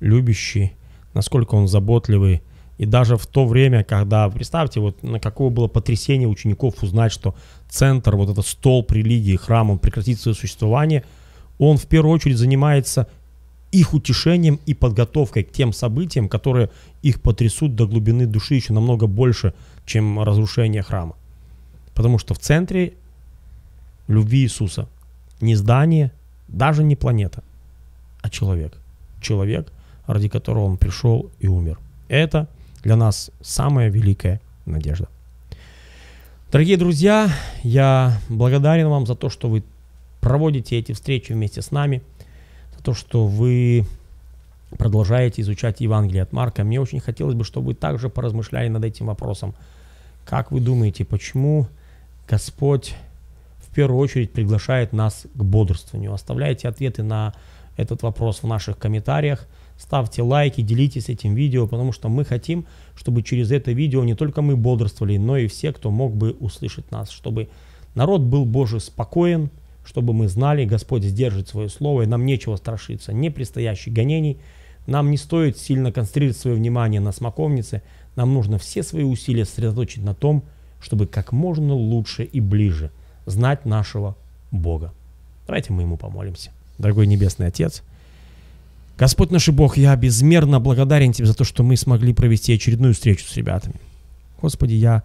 любящий, насколько Он заботливый, и даже в то время, когда, представьте, вот на какое было потрясение учеников узнать, что центр, вот этот столб религии, храм, он прекратит свое существование, он в первую очередь занимается их утешением и подготовкой к тем событиям, которые их потрясут до глубины души еще намного больше, чем разрушение храма. Потому что в центре любви Иисуса не здание, даже не планета, а человек. Человек, ради которого он пришел и умер. Это – для нас самая великая надежда. Дорогие друзья, я благодарен вам за то, что вы проводите эти встречи вместе с нами, за то, что вы продолжаете изучать Евангелие от Марка. Мне очень хотелось бы, чтобы вы также поразмышляли над этим вопросом. Как вы думаете, почему Господь в первую очередь приглашает нас к бодрствованию? Оставляйте ответы на этот вопрос в наших комментариях – ставьте лайки, делитесь этим видео, потому что мы хотим, чтобы через это видео не только мы бодрствовали, но и все, кто мог бы услышать нас, чтобы народ был Божий спокоен, чтобы мы знали, Господь сдержит свое слово, и нам нечего страшиться, не предстоящих гонений, нам не стоит сильно концентрировать свое внимание на смоковнице, нам нужно все свои усилия сосредоточить на том, чтобы как можно лучше и ближе знать нашего Бога. Давайте мы Ему помолимся. Дорогой Небесный Отец, Господь наш Бог, я безмерно благодарен Тебе за то, что мы смогли провести очередную встречу с ребятами. Господи, я...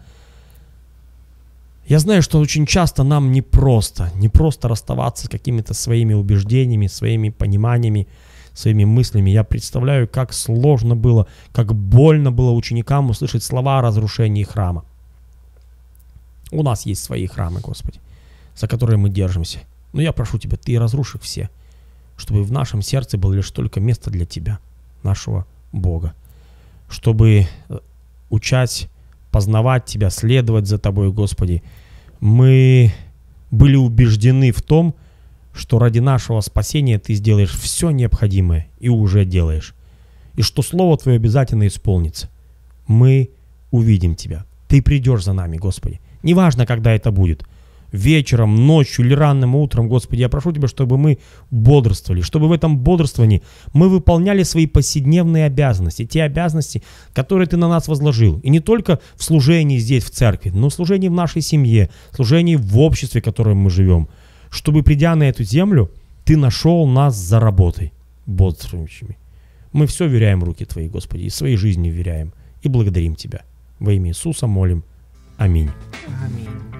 Я знаю, что очень часто нам непросто, непросто расставаться с какими-то своими убеждениями, своими пониманиями, своими мыслями. Я представляю, как сложно было, как больно было ученикам услышать слова о разрушении храма. У нас есть свои храмы, Господи, за которые мы держимся. Но я прошу Тебя, Ты разруши все – чтобы в нашем сердце было лишь только место для Тебя, нашего Бога, чтобы э, учать, познавать Тебя, следовать за Тобой, Господи. Мы были убеждены в том, что ради нашего спасения Ты сделаешь все необходимое и уже делаешь, и что Слово Твое обязательно исполнится. Мы увидим Тебя. Ты придешь за нами, Господи. Неважно, когда это будет – вечером, ночью или ранним утром, Господи, я прошу Тебя, чтобы мы бодрствовали, чтобы в этом бодрствовании мы выполняли свои повседневные обязанности, те обязанности, которые Ты на нас возложил. И не только в служении здесь, в церкви, но в служении в нашей семье, в служении в обществе, в котором мы живем. Чтобы, придя на эту землю, Ты нашел нас за работой бодрствующими. Мы все веряем в руки Твои, Господи, и своей жизнью веряем. И благодарим Тебя. Во имя Иисуса молим. Аминь. Аминь.